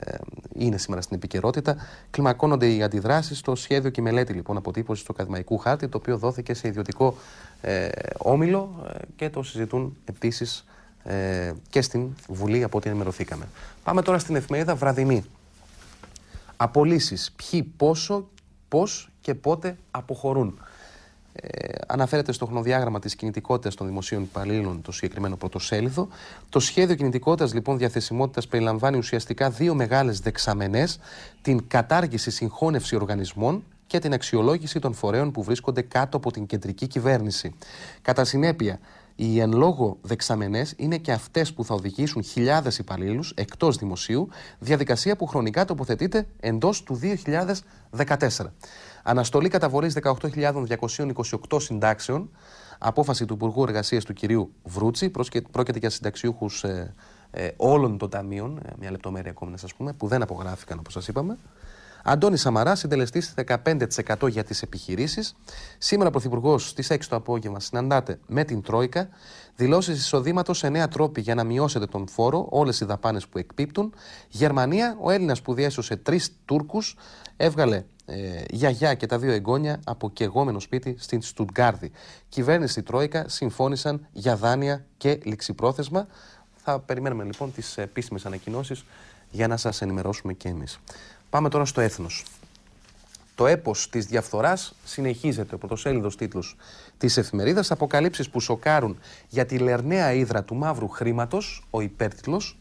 είναι σήμερα στην επικαιρότητα. Κλιμακώνονται οι αντιδράσεις στο σχέδιο και η μελέτη λοιπόν αποτύπωσης του ακαδημαϊκού χάρτη, το οποίο δόθηκε σε ιδιωτικό ε, όμιλο ε, και το συζητούν επίσης ε, και στην Βουλή από ό,τι ενημερωθήκαμε. Πάμε τώρα στην εφημερίδα Βραδινή. Απολύσεις. Ποιοι, πόσο, πώς και πότε αποχωρούν αναφέρεται στο χρονοδιάγραμμα της κινητικότητας των δημοσίων υπαλλήλων το συγκεκριμένο πρωτοσέλιδο. Το σχέδιο κινητικότητας λοιπόν διαθεσιμότητας περιλαμβάνει ουσιαστικά δύο μεγάλες δεξαμενές, την κατάργηση συγχώνευση οργανισμών και την αξιολόγηση των φορέων που βρίσκονται κάτω από την κεντρική κυβέρνηση. Κατά συνέπεια, οι εν λόγω δεξαμενές είναι και αυτές που θα οδηγήσουν χιλιάδες υπαλλήλους εκτός δημοσίου, διαδικασία που χρονικά τοποθετείται εντός του 2014. Αναστολή καταβολής 18.228 συντάξεων. Απόφαση του Υπουργού Εργασίας του κυρίου Βρούτσι. Πρόκειται για συνταξιούχους ε, ε, όλων των ταμείων. Ε, μια λεπτομέρεια ακόμη να σας πούμε, που δεν απογράφηκαν όπως σας είπαμε. Αντώνη Σαμαρά, συντελεστής 15% για τις επιχειρήσεις. Σήμερα ο Πρωθυπουργός στις 6 το απόγευμα συναντάται με την Τρόικα. Δηλώσεις εισοδήματος σε νέα τρόποι για να μειώσετε τον φόρο, όλες οι δαπάνες που εκπίπτουν. Γερμανία, ο Έλληνας που διέσωσε τρεις Τούρκους, έβγαλε ε, γιαγιά και τα δύο εγγόνια από κεγόμενο σπίτι στην Στουτγκάρδη. Κυβέρνηση Τρόικα συμφώνησαν για δάνεια και ληξιπρόθεσμα. Θα περιμένουμε λοιπόν τις επίσημες ανακοινώσεις για να σας ενημερώσουμε και εμείς. Πάμε τώρα στο έθνος. Το έπος της διαφθοράς συνεχίζεται, ο πρωτοσέλιδος τίτλος της εφημερίδας. Αποκαλύψεις που σοκάρουν για τη λερναία ύδρα του μαύρου χρήματος, ο υπέρτιτλος,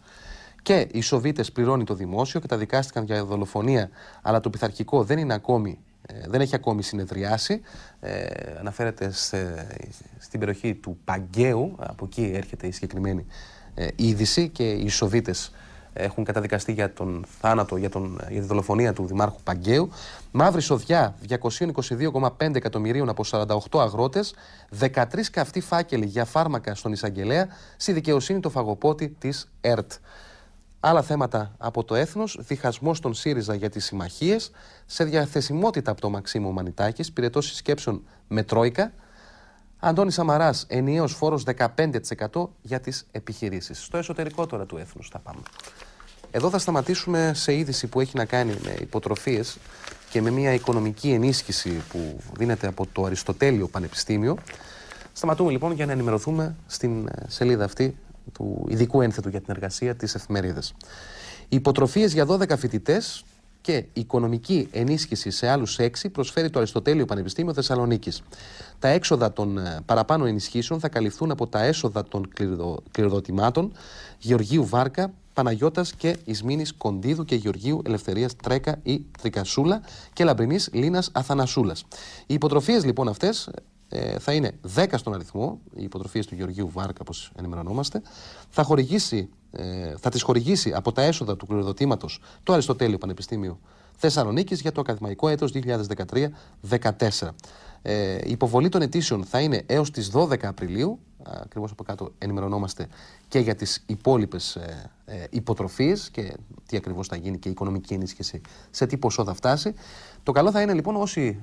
και οι Σοβίτες πληρώνει το δημόσιο, καταδικάστηκαν για δολοφονία, αλλά το πειθαρχικό δεν είναι ε, δεν έχει ακόμη συνεδριάσει. Ε, αναφέρεται στην περιοχή του Παγκαίου, από εκεί έρχεται η συγκεκριμένη ε, είδηση και οι Σοβίτες έχουν καταδικαστεί για τον θάνατο, για, τον, για τη δολοφονία του Δημάρχου Παγκαίου. Μαύρη σοδιά 222,5 εκατομμυρίων από 48 αγρότε. 13 καυτοί φάκελοι για φάρμακα στον Ισαγγελέα Στη δικαιοσύνη το φαγοπότη της ΕΡΤ. Άλλα θέματα από το έθνος, διχασμός των ΣΥΡΙΖΑ για τις συμμαχίες, σε διαθεσιμότητα από το Μαξίμου Μανιτάκης, πυρετός συσκέψεων με Τρόικα. Αντώνης Σαμαράς, ενιαίος φόρος 15% για τις επιχειρήσεις. Στο εσωτερικό τώρα του έθνους θα πάμε. Εδώ θα σταματήσουμε σε είδηση που έχει να κάνει με υποτροφίες και με μια οικονομική ενίσχυση που δίνεται από το Αριστοτέλειο Πανεπιστήμιο. Σταματούμε λοιπόν για να ενημερωθούμε στην ε, σελίδα αυτή του ειδικού ένθετου για την εργασία της εφημερίδας. Υποτροφίες για 12 φοιτητές και οικονομική ενίσχυση σε άλλους 6 προσφέρει το Αριστοτέλειο Πανεπιστήμιο Θεσσαλονίκης. Τα έξοδα των ε, παραπάνω ενισχύσεων θα καλυφθούν από τα έσοδα των κληροδοτημάτων Γεωργίου Βάρκα, Παναγιώτας και Ισμήνης Κοντίδου και Γεωργίου Ελευθερίας Τρέκα ή Τρικασούλα και Λαμπρινής Λίνας Αθανασούλας. Οι υποτροφίες λοιπόν αυτές ε, θα είναι 10 στον αριθμό, οι υποτροφίες του Γεωργίου Βάρκα, όπως ενημερωνόμαστε, θα, χορηγήσει, ε, θα τις χορηγήσει από τα έσοδα του κληροδοτήματος το Αριστοτέλειο Πανεπιστήμιο Θεσσαλονίκης για το ακαδημαϊκό έτος 2013-2014. Ε, η υποβολή των αιτήσεων θα είναι έως τις 12 Απριλίου, ακριβώς από κάτω ενημερωνόμαστε και για τις υπόλοιπες. Ε, ε, υποτροφής και τι ακριβώς θα γίνει και η οικονομική ενίσχυση, σε τι ποσό θα φτάσει. Το καλό θα είναι λοιπόν όσοι,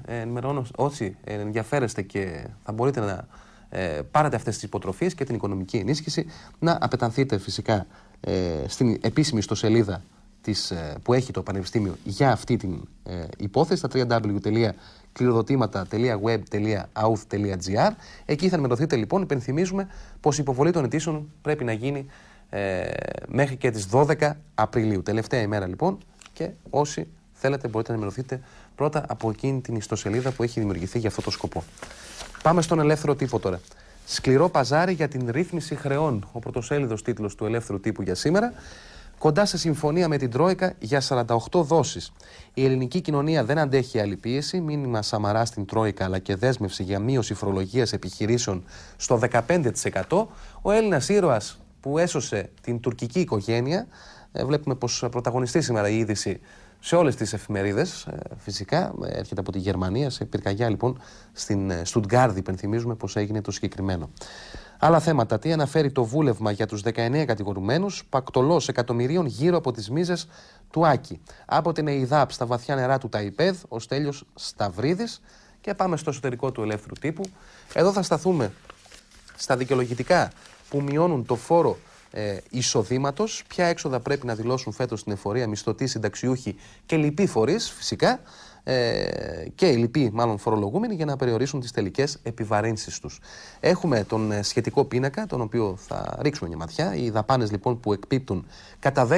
όσοι ενδιαφέρεστε και θα μπορείτε να ε, πάρετε αυτές τις υποτροφίες και την οικονομική ενίσχυση, να απετανθείτε φυσικά ε, στην επίσημη ιστοσελίδα της, που έχει το Πανεπιστήμιο για αυτή την υπόθεση, τα www.κληροδοτήματα.web.auth.gr. Εκεί θα ενημερωθείτε λοιπόν, υπενθυμίζουμε πως η υποβολή των αιτήσεων πρέπει να γίνει ε, μέχρι και τις 12 Απριλίου. Τελευταία ημέρα λοιπόν και όσοι θέλετε μπορείτε να ενημερωθείτε πρώτα από εκείνη την ιστοσελίδα που έχει δημιουργηθεί για αυτό το σκοπό. Πάμε στον ελεύθερο τύπο τώρα. Σκληρό παζάρι για την ρύθμιση χρεών, ο πρωτοσέλιδος τίτλος του ελεύθερου τύπου για σήμερα. Κοντά σε συμφωνία με την Τρόικα για 48 δόσεις. Η ελληνική κοινωνία δεν αντέχει άλλη πίεση. Μήνυμα Σαμαρά στην Τρόικα αλλά και δέσμευση για μείωση φορολογίας επιχειρήσεων στο 15%. Ο Έλληνας ήρωας που έσωσε την τουρκική οικογένεια. Ε, βλέπουμε πως πρωταγωνιστεί σήμερα η είδηση σε όλες τις εφημερίδες. Ε, φυσικά ε, έρχεται από τη Γερμανία, σε πυρκαγιά λοιπόν στην Στουτγκάρδη. Υπενθυμίζουμε πως έγινε το συγκεκριμένο. Άλλα θέματα. Τι αναφέρει το βούλευμα για τους 19 κατηγορουμένους, πακτολός εκατομμυρίων γύρω από τις μίζες του Άκη. Από την ΕΙΔΑΠ στα βαθιά νερά του ΤΑΙΠΕΔ, ο Στέλιος Σταυρίδης. Και πάμε στο εσωτερικό του ελεύθερου τύπου. Εδώ θα σταθούμε στα δικαιολογητικά που μειώνουν το φόρο ε, εισοδήματος, ποια έξοδα πρέπει να δηλώσουν φέτος στην εφορία μισθωτοί, συνταξιούχοι και λοιποί φορείς φυσικά ε, και οι λοιποί μάλλον φορολογούμενοι για να περιορίσουν τις τελικές επιβαρύνσεις τους. Έχουμε τον ε, σχετικό πίνακα, τον οποίο θα ρίξουμε μια ματιά. Οι δαπάνες λοιπόν που εκπίπτουν κατά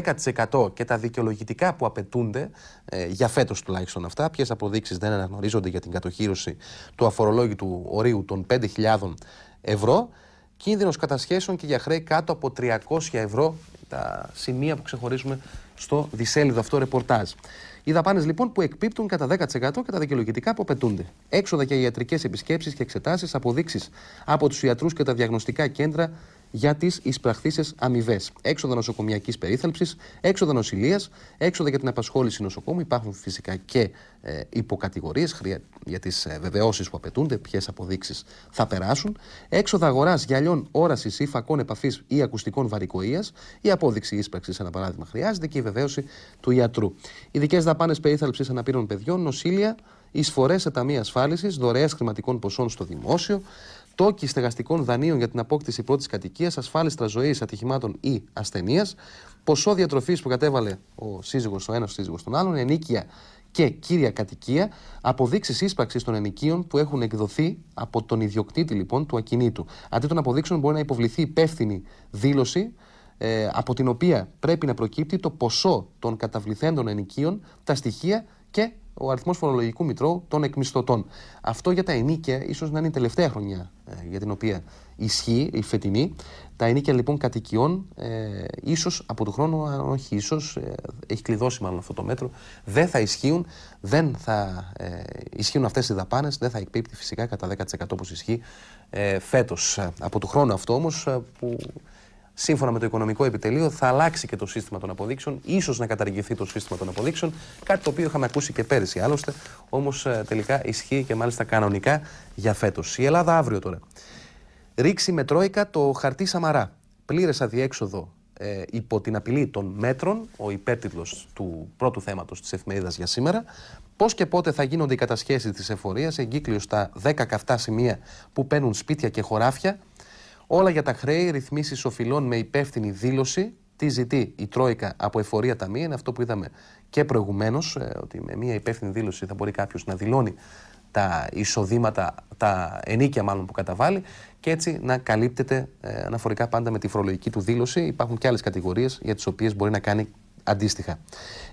10% και τα δικαιολογητικά που απαιτούνται, ε, για φέτος τουλάχιστον αυτά, Ποιες αποδείξεις δεν αναγνωρίζονται για την κατοχήρωση του αφορολόγητου ορίου των 5.000 ευρώ, κίνδυνος κατασχέσεων και για χρέη κάτω από 300 ευρώ, τα σημεία που ξεχωρίζουμε στο δισέλιδο αυτό ρεπορτάζ. Οι δαπάνες λοιπόν που εκπίπτουν κατά 10% και τα δικαιολογητικά που απαιτούνται. Έξοδα για ιατρικές επισκέψεις και εξετάσεις, αποδείξεις από τους ιατρούς και τα διαγνωστικά κέντρα για τις εισπραχθήσεις αμοιβές. Έξοδα νοσοκομιακής περίθαλψης, έξοδα νοσηλεία, έξοδα για την απασχόληση νοσοκόμου. Υπάρχουν φυσικά και ε, υποκατηγορίες για τις ε, βεβαιώσεις που απαιτούνται, ποιες αποδείξεις θα περάσουν. Έξοδα αγοράς γυαλιών όρασης ή φακών επαφής ή ακουστικών βαρικοία. Η απόδειξη ίσπραξης, ένα παράδειγμα, χρειάζεται και η βεβαίωση του ιατρού. Ειδικές δαπάνες περίθαλψης αναπήρων παιδιών, νοσήλια, εισφορές σε ταμεία ασφάλισης, δωρεές χρηματικών ποσών στο δημόσιο, Τόκι στεγαστικών δανείων για την απόκτηση πρώτης κατοικίας, ασφάλιστρα ζωής ατυχημάτων ή ασθενείας, ποσό διατροφής που κατέβαλε ο σύζυγος ο ένας, ο σύζυγος τον άλλον, ενίκεια και κύρια κατοικία, αποδείξεις ίσπραξης των ενοικίων που έχουν εκδοθεί από τον ιδιοκτήτη λοιπόν του ακινήτου. Αντί των αποδείξεων, μπορεί να υποβληθεί υπεύθυνη δήλωση ε, από την οποία πρέπει να προκύπτει το ποσό των καταβληθέντων ενοικίων, τα στοιχεία και ο αριθμός φορολογικού μητρώου των εκμισθωτών. Αυτό για τα ενίκια ίσως να είναι η τελευταία χρονιά ε, για την οποία ισχύει η φετινή. Τα ενίκια λοιπόν κατοικιών, ε, ίσως από τον χρόνο, αν όχι ίσως, ε, έχει κλειδώσει μάλλον αυτό το μέτρο, δεν θα ισχύουν, δεν θα ε, ισχύουν αυτές οι δαπάνες, δεν θα εκπίπτει φυσικά κατά 10% όπως ισχύει ε, φέτος. Από τον χρόνο αυτό όμως που σύμφωνα με το οικονομικό επιτελείο, θα αλλάξει και το σύστημα των αποδείξεων, ίσως να καταργηθεί το σύστημα των αποδείξεων. Κάτι το οποίο είχαμε ακούσει και πέρυσι άλλωστε, όμως ε, τελικά ισχύει και μάλιστα κανονικά για φέτος. Η Ελλάδα αύριο τώρα. Ρίξει με τρόικα το χαρτί Σαμαρά. Πλήρες αδιέξοδο ε, υπό την απειλή των μέτρων, ο υπέρτιτλος του πρώτου θέματος της εφημερίδας για σήμερα. Πώς και πότε θα γίνονται οι κατασχέσεις της εφορίας εγκύκλιος στα 10 καυτά σημεία που παίρνουν σπίτια και χωράφια Όλα για τα χρέη, ρυθμίσεις οφειλών με υπεύθυνη δήλωση. Τι ζητεί η Τρόικα από εφορία ταμεία, είναι αυτό που είδαμε και προηγουμένως, ε, ότι με μια υπεύθυνη δήλωση θα μπορεί κάποιος να δηλώνει τα εισοδήματα, τα ενίκια μάλλον που καταβάλει και έτσι να καλύπτεται ε, αναφορικά πάντα με τη φορολογική του δήλωση. Υπάρχουν και άλλες κατηγορίες για τις οποίες μπορεί να κάνει αντίστοιχα.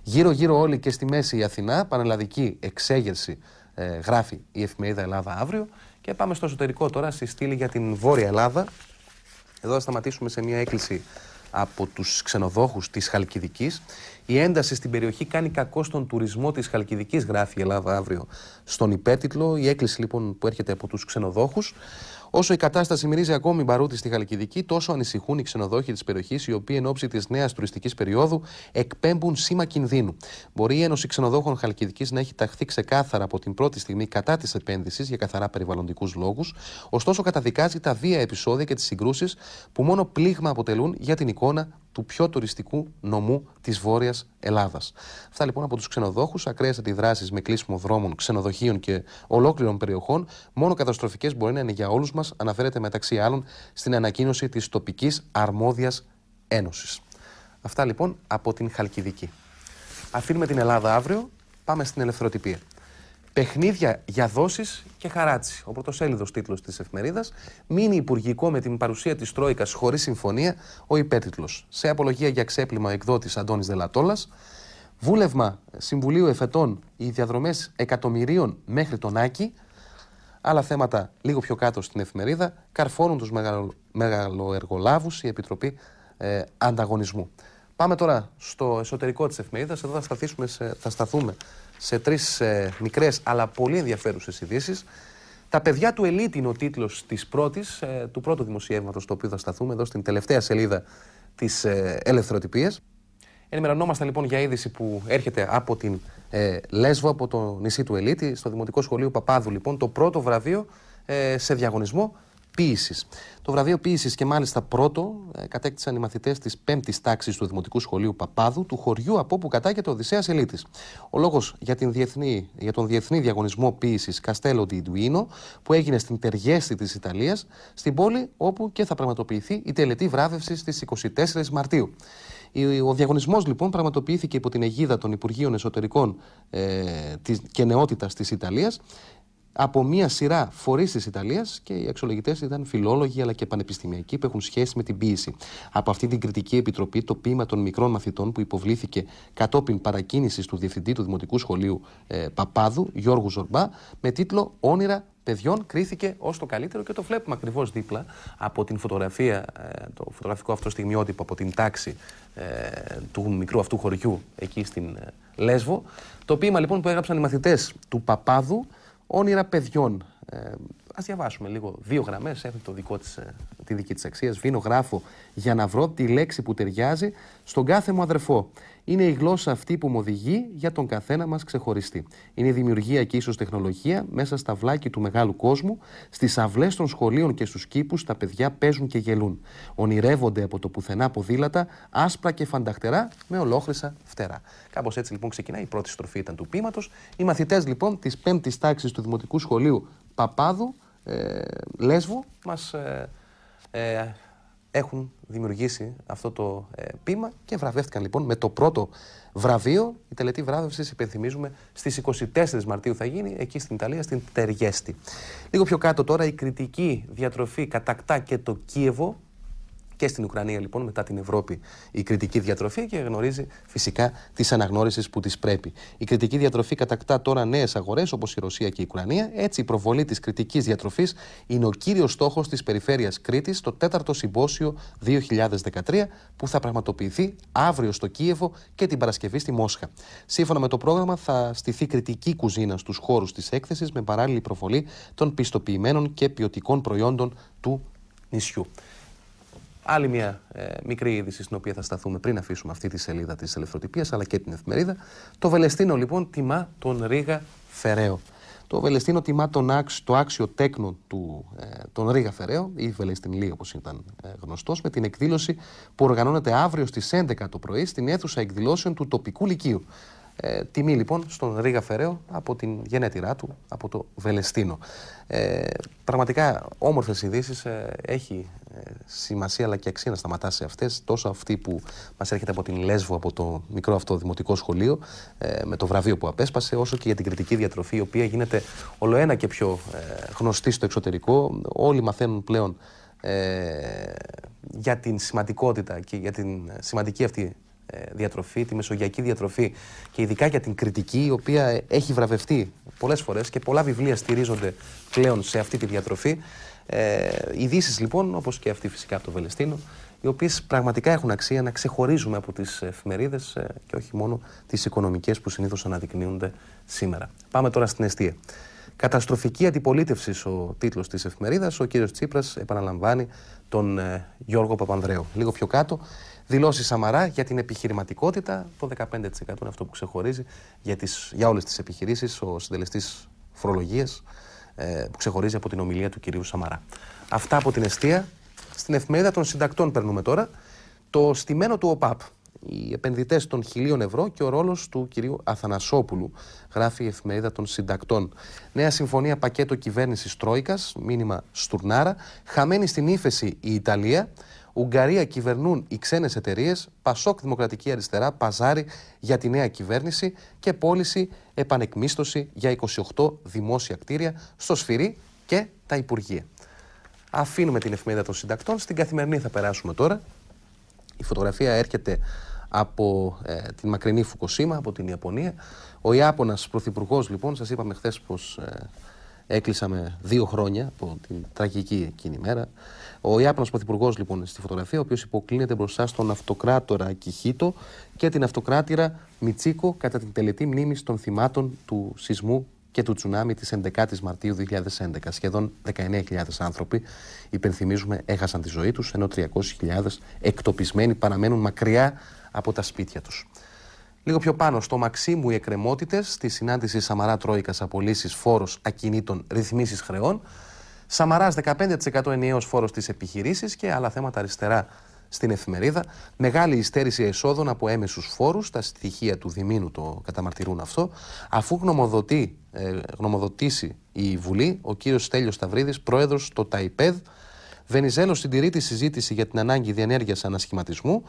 Γύρω-γύρω όλοι και στη μέση η Αθηνά, πανελλαδική εξέγερση ε, γράφει η εφημερίδα Ελλάδα αύριο. Και πάμε στο εσωτερικό τώρα, στη στήλη για την Βόρεια Ελλάδα. Εδώ θα σταματήσουμε σε μια έκκληση από τους ξενοδόχους της Χαλκιδικής. Η ένταση στην περιοχή κάνει κακό στον τουρισμό της Χαλκιδικής, γράφει η Ελλάδα αύριο στον υπέτιτλο. Η έκκληση λοιπόν που έρχεται από τους ξενοδόχους. Όσο η κατάσταση μυρίζει ακόμη μπαρούτι στη Χαλκιδική, τόσο ανησυχούν οι ξενοδόχοι της περιοχής, οι οποίοι εν ώψη της νέας τουριστικής περίοδου εκπέμπουν σήμα κινδύνου. Μπορεί η Ένωση Ξενοδόχων Χαλκιδική να έχει ταχθεί ξεκάθαρα από την πρώτη στιγμή κατά της επένδυσης για καθαρά περιβαλλοντικούς λόγους, ωστόσο καταδικάζει τα βία επεισόδια και τις συγκρούσεις που μόνο πλήγμα αποτελούν για την εικόνα του πιο τουριστικού νομού της Βόρειας Ελλάδας. Αυτά λοιπόν από τους ξενοδόχους, ακραίες αντιδράσεις με κλείσιμο δρόμων, ξενοδοχείων και ολόκληρων περιοχών, μόνο καταστροφικές μπορεί να είναι για όλους μας, αναφέρεται μεταξύ άλλων στην ανακοίνωση της τοπικής αρμόδιας ένωσης. Αυτά λοιπόν από την Χαλκιδική. Αφήνουμε την Ελλάδα αύριο, πάμε στην ελευθεροτυπία. Παιχνίδια για δόσεις και χαράτσι. Ο πρωτοσέλιδος τίτλος της εφημερίδας. Μείνει υπουργικό με την παρουσία της Τρόικας χωρίς συμφωνία ο υπέρτιτλος. Σε απολογία για ξέπλυμα ο εκδότης Αντώνης Δελατόλας. Βούλευμα Συμβουλίου Εφετών οι διαδρομές εκατομμυρίων μέχρι τον Άκη. Άλλα θέματα λίγο πιο κάτω στην εφημερίδα. Καρφώνουν τους μεγαλο, μεγαλοεργολάβους η Επιτροπή ε, Ανταγωνισμού. Πάμε τώρα στο εσωτερικό της εφημερίδας. Εδώ θα, θα σταθούμε σε τρεις ε, μικρές αλλά πολύ ενδιαφέρουσες ειδήσεις. Τα παιδιά του Ελίτ είναι ο τίτλος ε, του πρώτου δημοσιεύματος το οποίο θα σταθούμε εδώ στην τελευταία σελίδα της ε, Ελευθεροτυπίας. Ενημερωνόμαστε λοιπόν για είδηση που έρχεται από την ε, Λέσβο, από το νησί του Ελίτη, στο Δημοτικό Σχολείο Παπάδου, λοιπόν, το πρώτο βραβείο ε, σε διαγωνισμό ποίηση. Το βραβείο ποίηση και μάλιστα πρώτο ε, κατέκτησαν οι μαθητές της 5η τάξης του Δημοτικού Σχολείου Παπάδου του χωριού από όπου κατάγεται ο Οδυσσέας Ελίτης. Ο λόγος για, για τον διεθνή διαγωνισμό ποίηση Καστέλο Ντιντουίνο που έγινε στην Τεργέστη της Ιταλίας, στην πόλη όπου και θα πραγματοποιηθεί η τελετή βράβευσης στις 24 Μαρτίου. Ο διαγωνισμός λοιπόν πραγματοποιήθηκε υπό την αιγίδα των Υπουργείων Εσωτερικών ε, και Νεότητας της Ιταλίας από μία σειρά φορείς της Ιταλίας και οι αξιολογητές ήταν φιλόλογοι αλλά και πανεπιστημιακοί που έχουν σχέση με την ποιήση. Από αυτή την κριτική επιτροπή, το ποίημα των μικρών μαθητών που υποβλήθηκε κατόπιν παρακίνησης του διευθυντή του Δημοτικού Σχολείου ε, Παπάδου, Γιώργου Ζορμπά, με τίτλο Όνειρα παιδιών κρίθηκε ως το καλύτερο και το βλέπουμε ακριβώς δίπλα από την φωτογραφία, ε, το φωτογραφικό αυτό στιγμιότυπο από την τάξη ε, του μικρού αυτού χωριού εκεί στην Λέσβο. Το ποίημα λοιπόν που έγραψαν οι μαθητές του Παπάδου όνειρα παιδιών. Ε, Ας διαβάσουμε λίγο. Δύο γραμμές έχουν το δικό της, ε, τη δική της αξίας. Βίνω, γράφω για να βρω τη λέξη που ταιριάζει στον κάθε μου αδερφό είναι η γλώσσα αυτή που μου οδηγεί για τον καθένα μας ξεχωριστή. Είναι η δημιουργία και ίσως τεχνολογία μέσα στα βλάκια του μεγάλου κόσμου, στις αυλές των σχολείων και στους κήπους τα παιδιά παίζουν και γελούν. Ονειρεύονται από το πουθενά ποδήλατα, άσπρα και φανταχτερά με ολόχρησα φτερά. Κάπως έτσι λοιπόν ξεκινάει η πρώτη στροφή ήταν του πείματος. Οι μαθητές λοιπόν της πέμπτης τάξης του Δημοτικού Σχολείου Παπάδου ε, Λέσβου μας. ε, ε έχουν δημιουργήσει αυτό το ε, πείμα και βραβεύτηκαν λοιπόν με το πρώτο βραβείο. Η τελετή βράβευσης, υπενθυμίζουμε, στις 24 Μαρτίου θα γίνει εκεί στην Ιταλία, στην Τεργέστη. Λίγο πιο κάτω τώρα η κριτική διατροφή κατακτά και το Κίεβο και στην Ουκρανία λοιπόν μετά την Ευρώπη η κριτική διατροφή και γνωρίζει φυσικά τις αναγνώρισεις που της πρέπει. Η κριτική διατροφή κατακτά τώρα νέες αγορές όπως η Ρωσία και η Ουκρανία. Έτσι η προβολή της κριτικής διατροφής είναι ο κύριος στόχος της περιφέρειας Κρήτης, στο 4ο Συμπόσιο 2013 που θα πραγματοποιηθεί αύριο στο Κίεβο και την Παρασκευή στη Μόσχα. Σύμφωνα με το πρόγραμμα θα στηθεί κριτική κουζίνα στους χώρους της έκθεσης με παράλληλη προβολή των πιστοποιημένων και ποιοτικών προϊόντων του νησιού. Άλλη μια ε, μικρή είδηση στην οποία θα σταθούμε πριν αφήσουμε αυτή τη σελίδα της ελευθερωτυπία αλλά και την εφημερίδα. Το Βελεστίνο λοιπόν τιμά τον Ρίγα Φεραίο. Το Βελεστίνο τιμά τον άξ, το άξιο τέκνο του, ε, τον Ρίγα Φεραίο ή Βελεστινλή όπως ήταν ε, γνωστός, με την εκδήλωση που οργανώνεται αύριο στις 11 το πρωί στην αίθουσα εκδηλώσεων του τοπικού λυκείου. Ε, τιμή λοιπόν στον Ρίγα Φεραίο από την γενέτειρά του, από το Βελεστίνο. Ε, πραγματικά όμορφες ειδήσεις ε, έχει σημασία αλλά και αξία να σταματά σε αυτές. Τόσο αυτή που μας έρχεται από την Λέσβο, από το μικρό αυτό δημοτικό σχολείο, ε, με το βραβείο που απέσπασε, όσο και για την κριτική διατροφή, η οποία γίνεται όλο ένα και πιο ε, γνωστή στο εξωτερικό. Όλοι μαθαίνουν πλέον ε, για την σημαντικότητα και για την σημαντική αυτή διατροφή, τη μεσογειακή διατροφή και ειδικά για την κριτική η οποία έχει βραβευτεί πολλές φορές και πολλά βιβλία στηρίζονται πλέον σε αυτή τη διατροφή ε, ειδήσεις λοιπόν, όπως και αυτή φυσικά από το Βελεστίνο, οι οποίες πραγματικά έχουν αξία να ξεχωρίζουμε από τις εφημερίδες ε, και όχι μόνο τις οικονομικές που συνήθως αναδεικνύονται σήμερα. Πάμε τώρα στην αιστεία. Καταστροφική αντιπολίτευση ο τίτλος της εφημερίδας. Ο κύριος Τσίπρας επαναλαμβάνει τον ε, Γιώργο Παπανδρέου. Λίγο πιο κάτω, δηλώσει Σαμαρά για την επιχειρηματικότητα. Το 15% είναι αυτό που ξεχωρίζει για, τις, για όλες τις επιχειρήσεις. Ο συντελεστής φορολογίας ε, που ξεχωρίζει από την ομιλία του κυρίου Σαμαρά. Αυτά από την αιστεία. Στην εφημερίδα των συντακτών περνούμε τώρα. Το στημένο του ΟΠΑΠ. Οι επενδυτές των χιλίων ευρώ και ο ρόλος του κυρίου Αθανασόπουλου, γράφει η εφημερίδα των συντακτών. Νέα συμφωνία πακέτο κυβέρνησης Τρόικας, μήνυμα Στουρνάρα. Χαμένη στην ύφεση η Ιταλία. Ουγγαρία κυβερνούν οι ξένες εταιρείες, Πασόκ Δημοκρατική Αριστερά παζάρι για τη νέα κυβέρνηση και πώληση επανεκμίστοση για 28 δημόσια κτίρια στο Σφυρί και τα Υπουργεία. Αφήνουμε την εφημερίδα των συντακτών. Στην καθημερινή θα περάσουμε τώρα. Η φωτογραφία έρχεται από ε, την μακρινή Φουκοσίμα, από την Ιαπωνία. Ο Ιάπωνας Πρωθυπουργός, λοιπόν, Σας είπαμε χθες πως ε, έκλεισαμε δύο χρόνια από την τραγική εκείνη μέρα. Ο Ιάπωνας Πρωθυπουργός λοιπόν στη φωτογραφία, ο οποίος υποκλίνεται μπροστά στον αυτοκράτορα Κιχίτο και την αυτοκράτηρα Μιτσίκο κατά την τελετή μνήμης των θυμάτων του σεισμού και του τσουνάμι της 11ης Μαρτίου 2011. Σχεδόν 19.000 άνθρωποι, υπενθυμίζουμε, έχασαν τη ζωή τους, ενώ 300.000 εκτοπισμένοι παραμένουν μακριά από τα σπίτια τους. Λίγο πιο πάνω στο Μαξίμου οι εκκρεμότητες στη συνάντηση Σαμαρά Τρόικας Απολύσει Φόρος Ακινήτων Ρυθμίσεις Χρεών. Σαμαράς 15% ενιαίος φόρος στις επιχειρήσεις και άλλα θέματα αριστερά στην εφημερίδα. Μεγάλη υστέρηση εσόδων από έμεσους φόρους. Τα στοιχεία του Δημήνου το καταμαρτυρούν αυτό. Αφού γνωμοδοτεί, ε, γνωμοδοτήσει η Βουλή, ο κύριος Στέλιος Σταυρίδης, πρόεδρος του ΤΑΙΠΕΔ, Βενιζέλος συντηρεί τη συζήτηση για την ανάγκη διενέργειας ανασχηματισμού.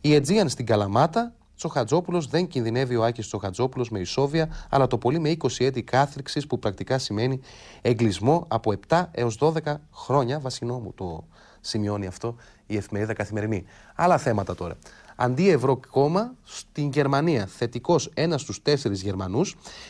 Η Αιτζίαν στην Καλαμάτα Τσοχατζόπουλος δεν κινδυνεύει ο Άκης Τσοχατζόπουλος με ισόβια, αλλά το πολύ με 20 έτη κάθριξης που πρακτικά σημαίνει εγκλισμό από 7 έω 12 χρόνια. Βασινό μου το σημειώνει αυτό η εφημερίδα καθημερινή. Άλλα θέματα τώρα. Αντί κόμμα στην Γερμανία, θετικός ένας στους τέσσερις Γερμανούς.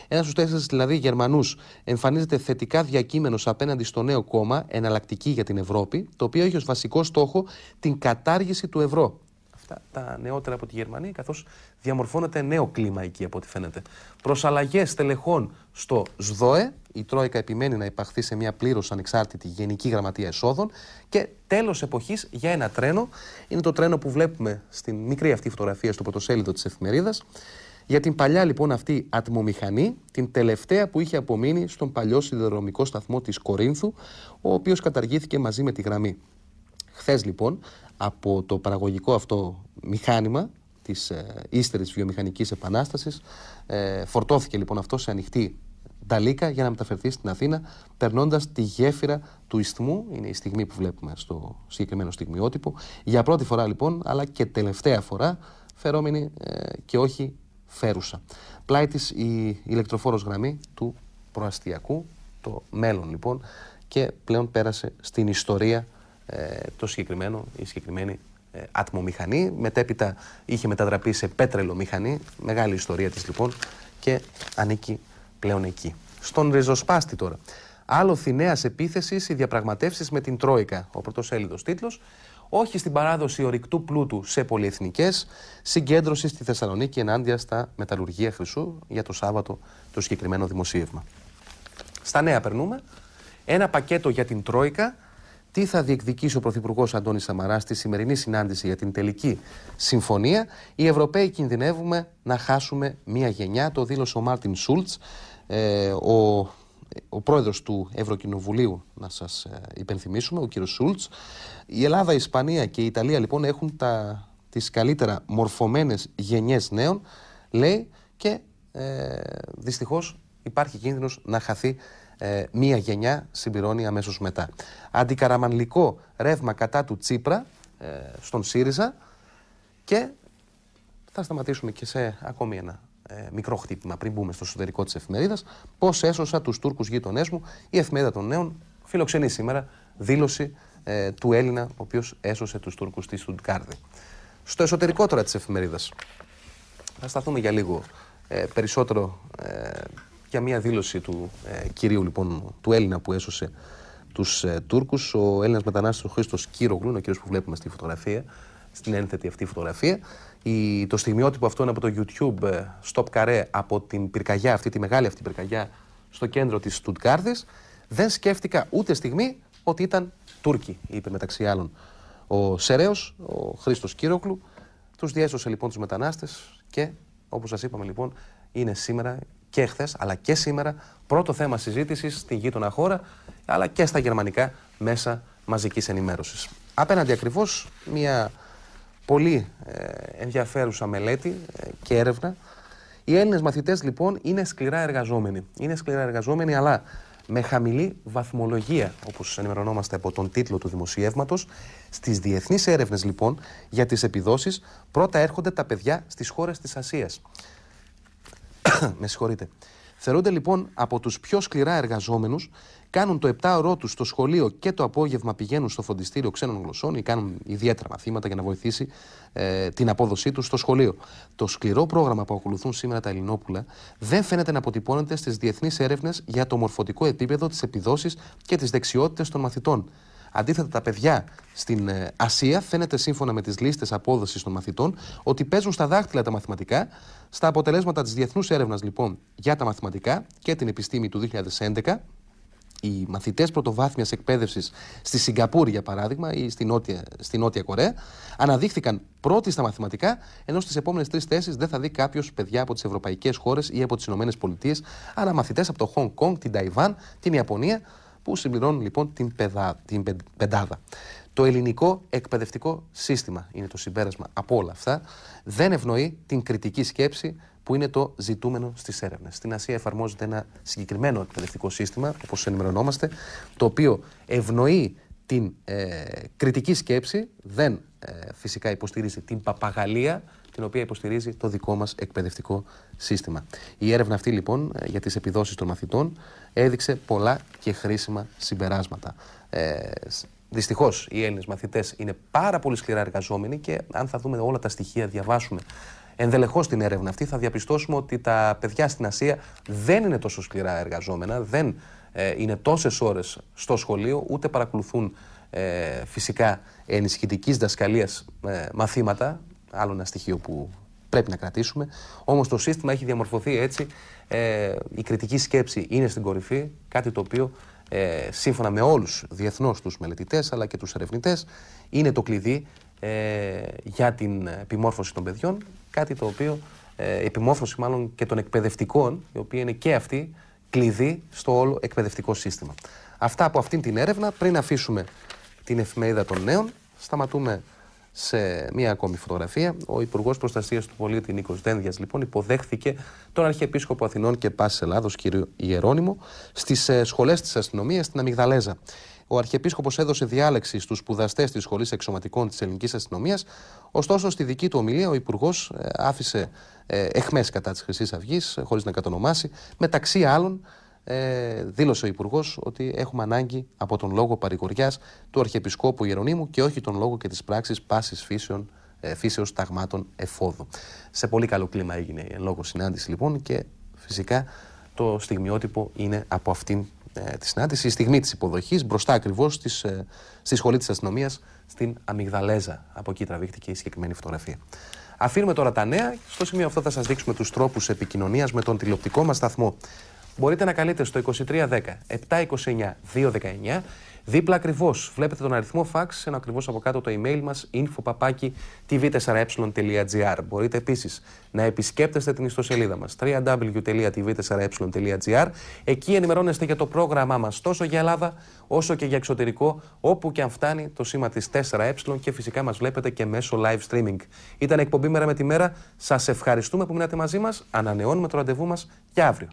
Ένας στους τέσσερις δηλαδή Γερμανούς εμφανίζεται θετικά διακείμενος απέναντι στο νέο κόμμα, εναλλακτική για την Ευρώπη, το οποίο έχει ως βασικό στόχο την κατάργηση του ευρώ τα, τα νεότερα από τη Γερμανία, καθώς διαμορφώνεται νέο κλίμα εκεί από ό,τι φαίνεται. Προ αλλαγέ τελεχών στο ΣΔΟΕ, η Τρόικα επιμένει να υπαχθεί σε μια πλήρως ανεξάρτητη Γενική Γραμματεία Εσόδων. Και τέλος εποχής για ένα τρένο. Είναι το τρένο που βλέπουμε στην μικρή αυτή φωτογραφία στο πρωτοσέλιδο της εφημερίδας. Για την παλιά λοιπόν αυτή ατμομηχανή, την τελευταία που είχε απομείνει στον παλιό σιδηροδρομικό σταθμό της Κορίνθου, ο οποίος καταργήθηκε μαζί με τη γραμμή. Χθες λοιπόν, από το παραγωγικό αυτό μηχάνημα της ε, ύστερης βιομηχανικής επανάστασης. Ε, φορτώθηκε λοιπόν αυτό σε ανοιχτή ταλίκα για να μεταφερθεί στην Αθήνα, περνώντας τη γέφυρα του Ισθμού. Είναι η στιγμή που βλέπουμε στο συγκεκριμένο στιγμιότυπο. Για πρώτη φορά λοιπόν, αλλά και τελευταία φορά, φερόμενη ε, και όχι φέρουσα. Πλάι της η ηλεκτροφόρος γραμμή του προαστιακού, το μέλλον λοιπόν, και πλέον πέρασε στην ιστορία ε, το συγκεκριμένο, η συγκεκριμένη ε, ατμομηχανή. Μετέπειτα είχε μετατραπεί σε πέτρελο μηχανή. Μεγάλη ιστορία της λοιπόν και ανήκει πλέον εκεί. Στον ριζοσπάστη τώρα. Άλλο θηναίας επίθεσης οι διαπραγματεύσεις με την Τρόικα. Ο πρωτοσέλιδο τίτλος. Όχι στην παράδοση ορυκτού πλούτου σε πολυεθνικές. Συγκέντρωση στη Θεσσαλονίκη ενάντια στα μεταλλουργία χρυσού για το Σάββατο το συγκεκριμένο δημοσίευμα. Στα νέα περνούμε. Ένα πακέτο για την Τρόικα τι θα διεκδικήσει ο Πρωθυπουργός Αντώνης Σαμαράς στη σημερινή συνάντηση για την τελική συμφωνία. Οι Ευρωπαίοι κινδυνεύουμε να χάσουμε μία γενιά. Το δήλωσε ο Μάρτιν Σούλτ, ε, ο, ο πρόεδρος του Ευρωκοινοβουλίου, να σας ε, υπενθυμίσουμε, ο κύριος Σούλτ. Η Ελλάδα, η Ισπανία και η Ιταλία λοιπόν έχουν τα, τις καλύτερα μορφωμένες γενιές νέων, λέει, και ε, δυστυχώς υπάρχει κίνδυνος να χαθεί ε, μία γενιά συμπληρώνει αμέσως μετά. Αντικαραμανλικό ρεύμα κατά του Τσίπρα ε, στον ΣΥΡΙΖΑ και θα σταματήσουμε και σε ακόμη ένα ε, μικρό χτύπημα πριν μπούμε στο εσωτερικό της Εφημερίδας, πώς έσωσα τους Τούρκους γειτονέ μου η εφημερίδα των νέων φιλοξενεί σήμερα δήλωση του Έλληνα ο οποίος έσωσε τους Τούρκους τη Στουτκάρδη. Στο εσωτερικό τώρα της εφημερίδας, θα σταθούμε για λίγο περισσότερο για μια δήλωση του ε, κυρίου λοιπόν, του Έλληνα που έσωσε τους ε, Τούρκους, ο Έλληνας μετανάστης ο Χρήστος Κύρογλου, ο κύριος που βλέπουμε στη φωτογραφία, στην ένθετη αυτή φωτογραφία. Η, το στιγμιότυπο αυτό είναι από το YouTube ε, Stop Carré, από την πυρκαγιά αυτή, τη μεγάλη αυτή πυρκαγιά στο κέντρο της Στουτγκάρδης. Δεν σκέφτηκα ούτε στιγμή ότι ήταν Τούρκοι, είπε μεταξύ άλλων ο Σεραίο, ο Χρήστος Κύρογλου. Τους διέσωσε λοιπόν τους μετανάστες και όπως σας είπαμε λοιπόν είναι σήμερα και χθες αλλά και σήμερα πρώτο θέμα συζήτησης στη γείτονα χώρα αλλά και στα γερμανικά μέσα μαζικής ενημέρωσης. Απέναντι ακριβώς μια πολύ ε, ενδιαφέρουσα μελέτη ε, και έρευνα. Οι Έλληνες μαθητές λοιπόν είναι σκληρά εργαζόμενοι. Είναι σκληρά εργαζόμενοι, αλλά με χαμηλή βαθμολογία, όπως ενημερωνόμαστε από τον τίτλο του δημοσιεύματος. Στις διεθνείς έρευνες λοιπόν για τις επιδόσεις, πρώτα έρχονται τα παιδιά στις χώρες της Ασίας. με συγχωρείτε. Θεωρούνται λοιπόν από τους πιο σκληρά εργαζόμενους, κάνουν το 7ωρό τους στο σχολείο και το απόγευμα πηγαίνουν στο φροντιστήριο ξένων γλωσσών ή κάνουν ιδιαίτερα μαθήματα για να βοηθήσει ε, την απόδοσή τους στο σχολείο. Το σκληρό πρόγραμμα που ακολουθούν σήμερα τα Ελληνόπουλα δεν φαίνεται να αποτυπώνεται στις διεθνείς έρευνες για το μορφωτικό επίπεδο, τι επιδόσει και τι δεξιότητε των μαθητών. Αντίθετα, τα παιδιά στην ε, Ασία φαίνεται σύμφωνα με τις λίστες απόδοσης των μαθητών ότι παίζουν στα δάχτυλα τα μαθηματικά. Στα αποτελέσματα της διεθνούς έρευνας λοιπόν για τα μαθηματικά και την επιστήμη του 2011, οι μαθητές πρωτοβάθμιας εκπαίδευσης στη Σιγκαπούρη, για παράδειγμα, ή στη Νότια, στη Νότια Κορέα, αναδείχθηκαν πρώτοι στα μαθηματικά, ενώ στις επόμενες τρεις θέσεις δεν θα δει κάποιος παιδιά από τις ευρωπαϊκές χώρες ή από τις ΗΠΑ, αλλά μαθητές από το Χονγκ Κονγκ, την Ταϊβάν, την Ιαπωνία, που συμπληρώνουν λοιπόν την, την πεντάδα. Το ελληνικό εκπαιδευτικό σύστημα είναι το συμπέρασμα από όλα αυτά. Δεν ευνοεί την κριτική σκέψη που είναι το ζητούμενο στις έρευνες. Στην Ασία εφαρμόζεται ένα συγκεκριμένο εκπαιδευτικό σύστημα, όπως ενημερωνόμαστε, το οποίο ευνοεί την ε, κριτική σκέψη, δεν ε, φυσικά υποστηρίζει την παπαγαλία, την οποία υποστηρίζει το δικό μας εκπαιδευτικό σύστημα. Η έρευνα αυτή λοιπόν ε, για τις επιδόσεις των μαθητών έδειξε πολλά και χρήσιμα συμπεράσματα. Ε, Δυστυχώς οι Έλληνες μαθητές είναι πάρα πολύ σκληρά εργαζόμενοι και αν θα δούμε όλα τα στοιχεία, διαβάσουμε ενδελεχώς την έρευνα αυτή, θα διαπιστώσουμε ότι τα παιδιά στην Ασία δεν είναι τόσο σκληρά εργαζόμενα, δεν ε, είναι τόσες ώρες στο σχολείο, ούτε παρακολουθούν ε, φυσικά ενισχυτικής δασκαλίας ε, μαθήματα. Άλλο ένα στοιχείο που πρέπει να κρατήσουμε. Όμως το σύστημα έχει διαμορφωθεί έτσι ε, η κριτική σκέψη είναι στην κορυφή, κάτι το οποίο ε, σύμφωνα με όλους διεθνώς τους μελετητές αλλά και τους ερευνητές είναι το κλειδί ε, για την επιμόρφωση των παιδιών, κάτι το οποίο επιμόρφωση μάλλον και των εκπαιδευτικών, η οποία είναι και αυτή κλειδί στο όλο εκπαιδευτικό σύστημα. Αυτά από αυτήν την έρευνα, πριν αφήσουμε την εφημερίδα των νέων, σταματούμε σε μία ακόμη φωτογραφία. Ο Υπουργός Προστασίας του Πολίτη Νίκος Δένδιας λοιπόν υποδέχθηκε τον Αρχιεπίσκοπο Αθηνών και Πάσης Ελλάδος, κύριο Ιερώνυμο, στις ε, σχολές της αστυνομίας στην Αμιγδαλέζα. Ο Αρχιεπίσκοπος έδωσε διάλεξη στους σπουδαστές της Σχολής Εξωματικών της Ελληνικής Αστυνομίας. Ωστόσο, στη δική του ομιλία, ο Υπουργός ε, άφησε ε, εχμές κατά της Χρυσής Αυγής, χωρίς να κατονομάσει, μεταξύ άλλων ε, δήλωσε ο Υπουργός ότι έχουμε ανάγκη από τον λόγο παρηγοριάς του Αρχιεπισκόπου Ιερονίμου και όχι τον λόγο και της πράξης πάσης φύσεων ε, φύσεως ταγμάτων εφόδου. Σε πολύ καλό κλίμα έγινε η λόγω συνάντηση λοιπόν και φυσικά το στιγμιότυπο είναι από αυτήν ε, τη συνάντηση, η στιγμή της υποδοχής μπροστά ακριβώς ε, στη σχολή της αστυνομίας στην Αμυγδαλέζα. Από εκεί τραβήχτηκε η συγκεκριμένη φωτογραφία. Αφήνουμε τώρα τα νέα. Στο σημείο αυτό θα σας δείξουμε τους τρόπους επικοινωνίας με τον τηλεοπτικό μας σταθμό μπορείτε να καλείτε στο 2310 729 219. Δίπλα ακριβώς βλέπετε τον αριθμό fax, ενώ ακριβώς από κάτω το email μας infopapaki.tv4e.gr. Ε μπορείτε επίσης να επισκέπτεστε την ιστοσελίδα μας www.tv4e.gr. Ε Εκεί ενημερώνεστε για το πρόγραμμά μας τόσο για Ελλάδα όσο και για εξωτερικό, όπου και αν φτάνει το σήμα της 4e ε και φυσικά μας βλέπετε και μέσω live streaming. Ήταν εκπομπή μέρα με τη μέρα. Σας ευχαριστούμε που μείνατε μαζί μας. Ανανεώνουμε το ραντεβού μας για αύριο.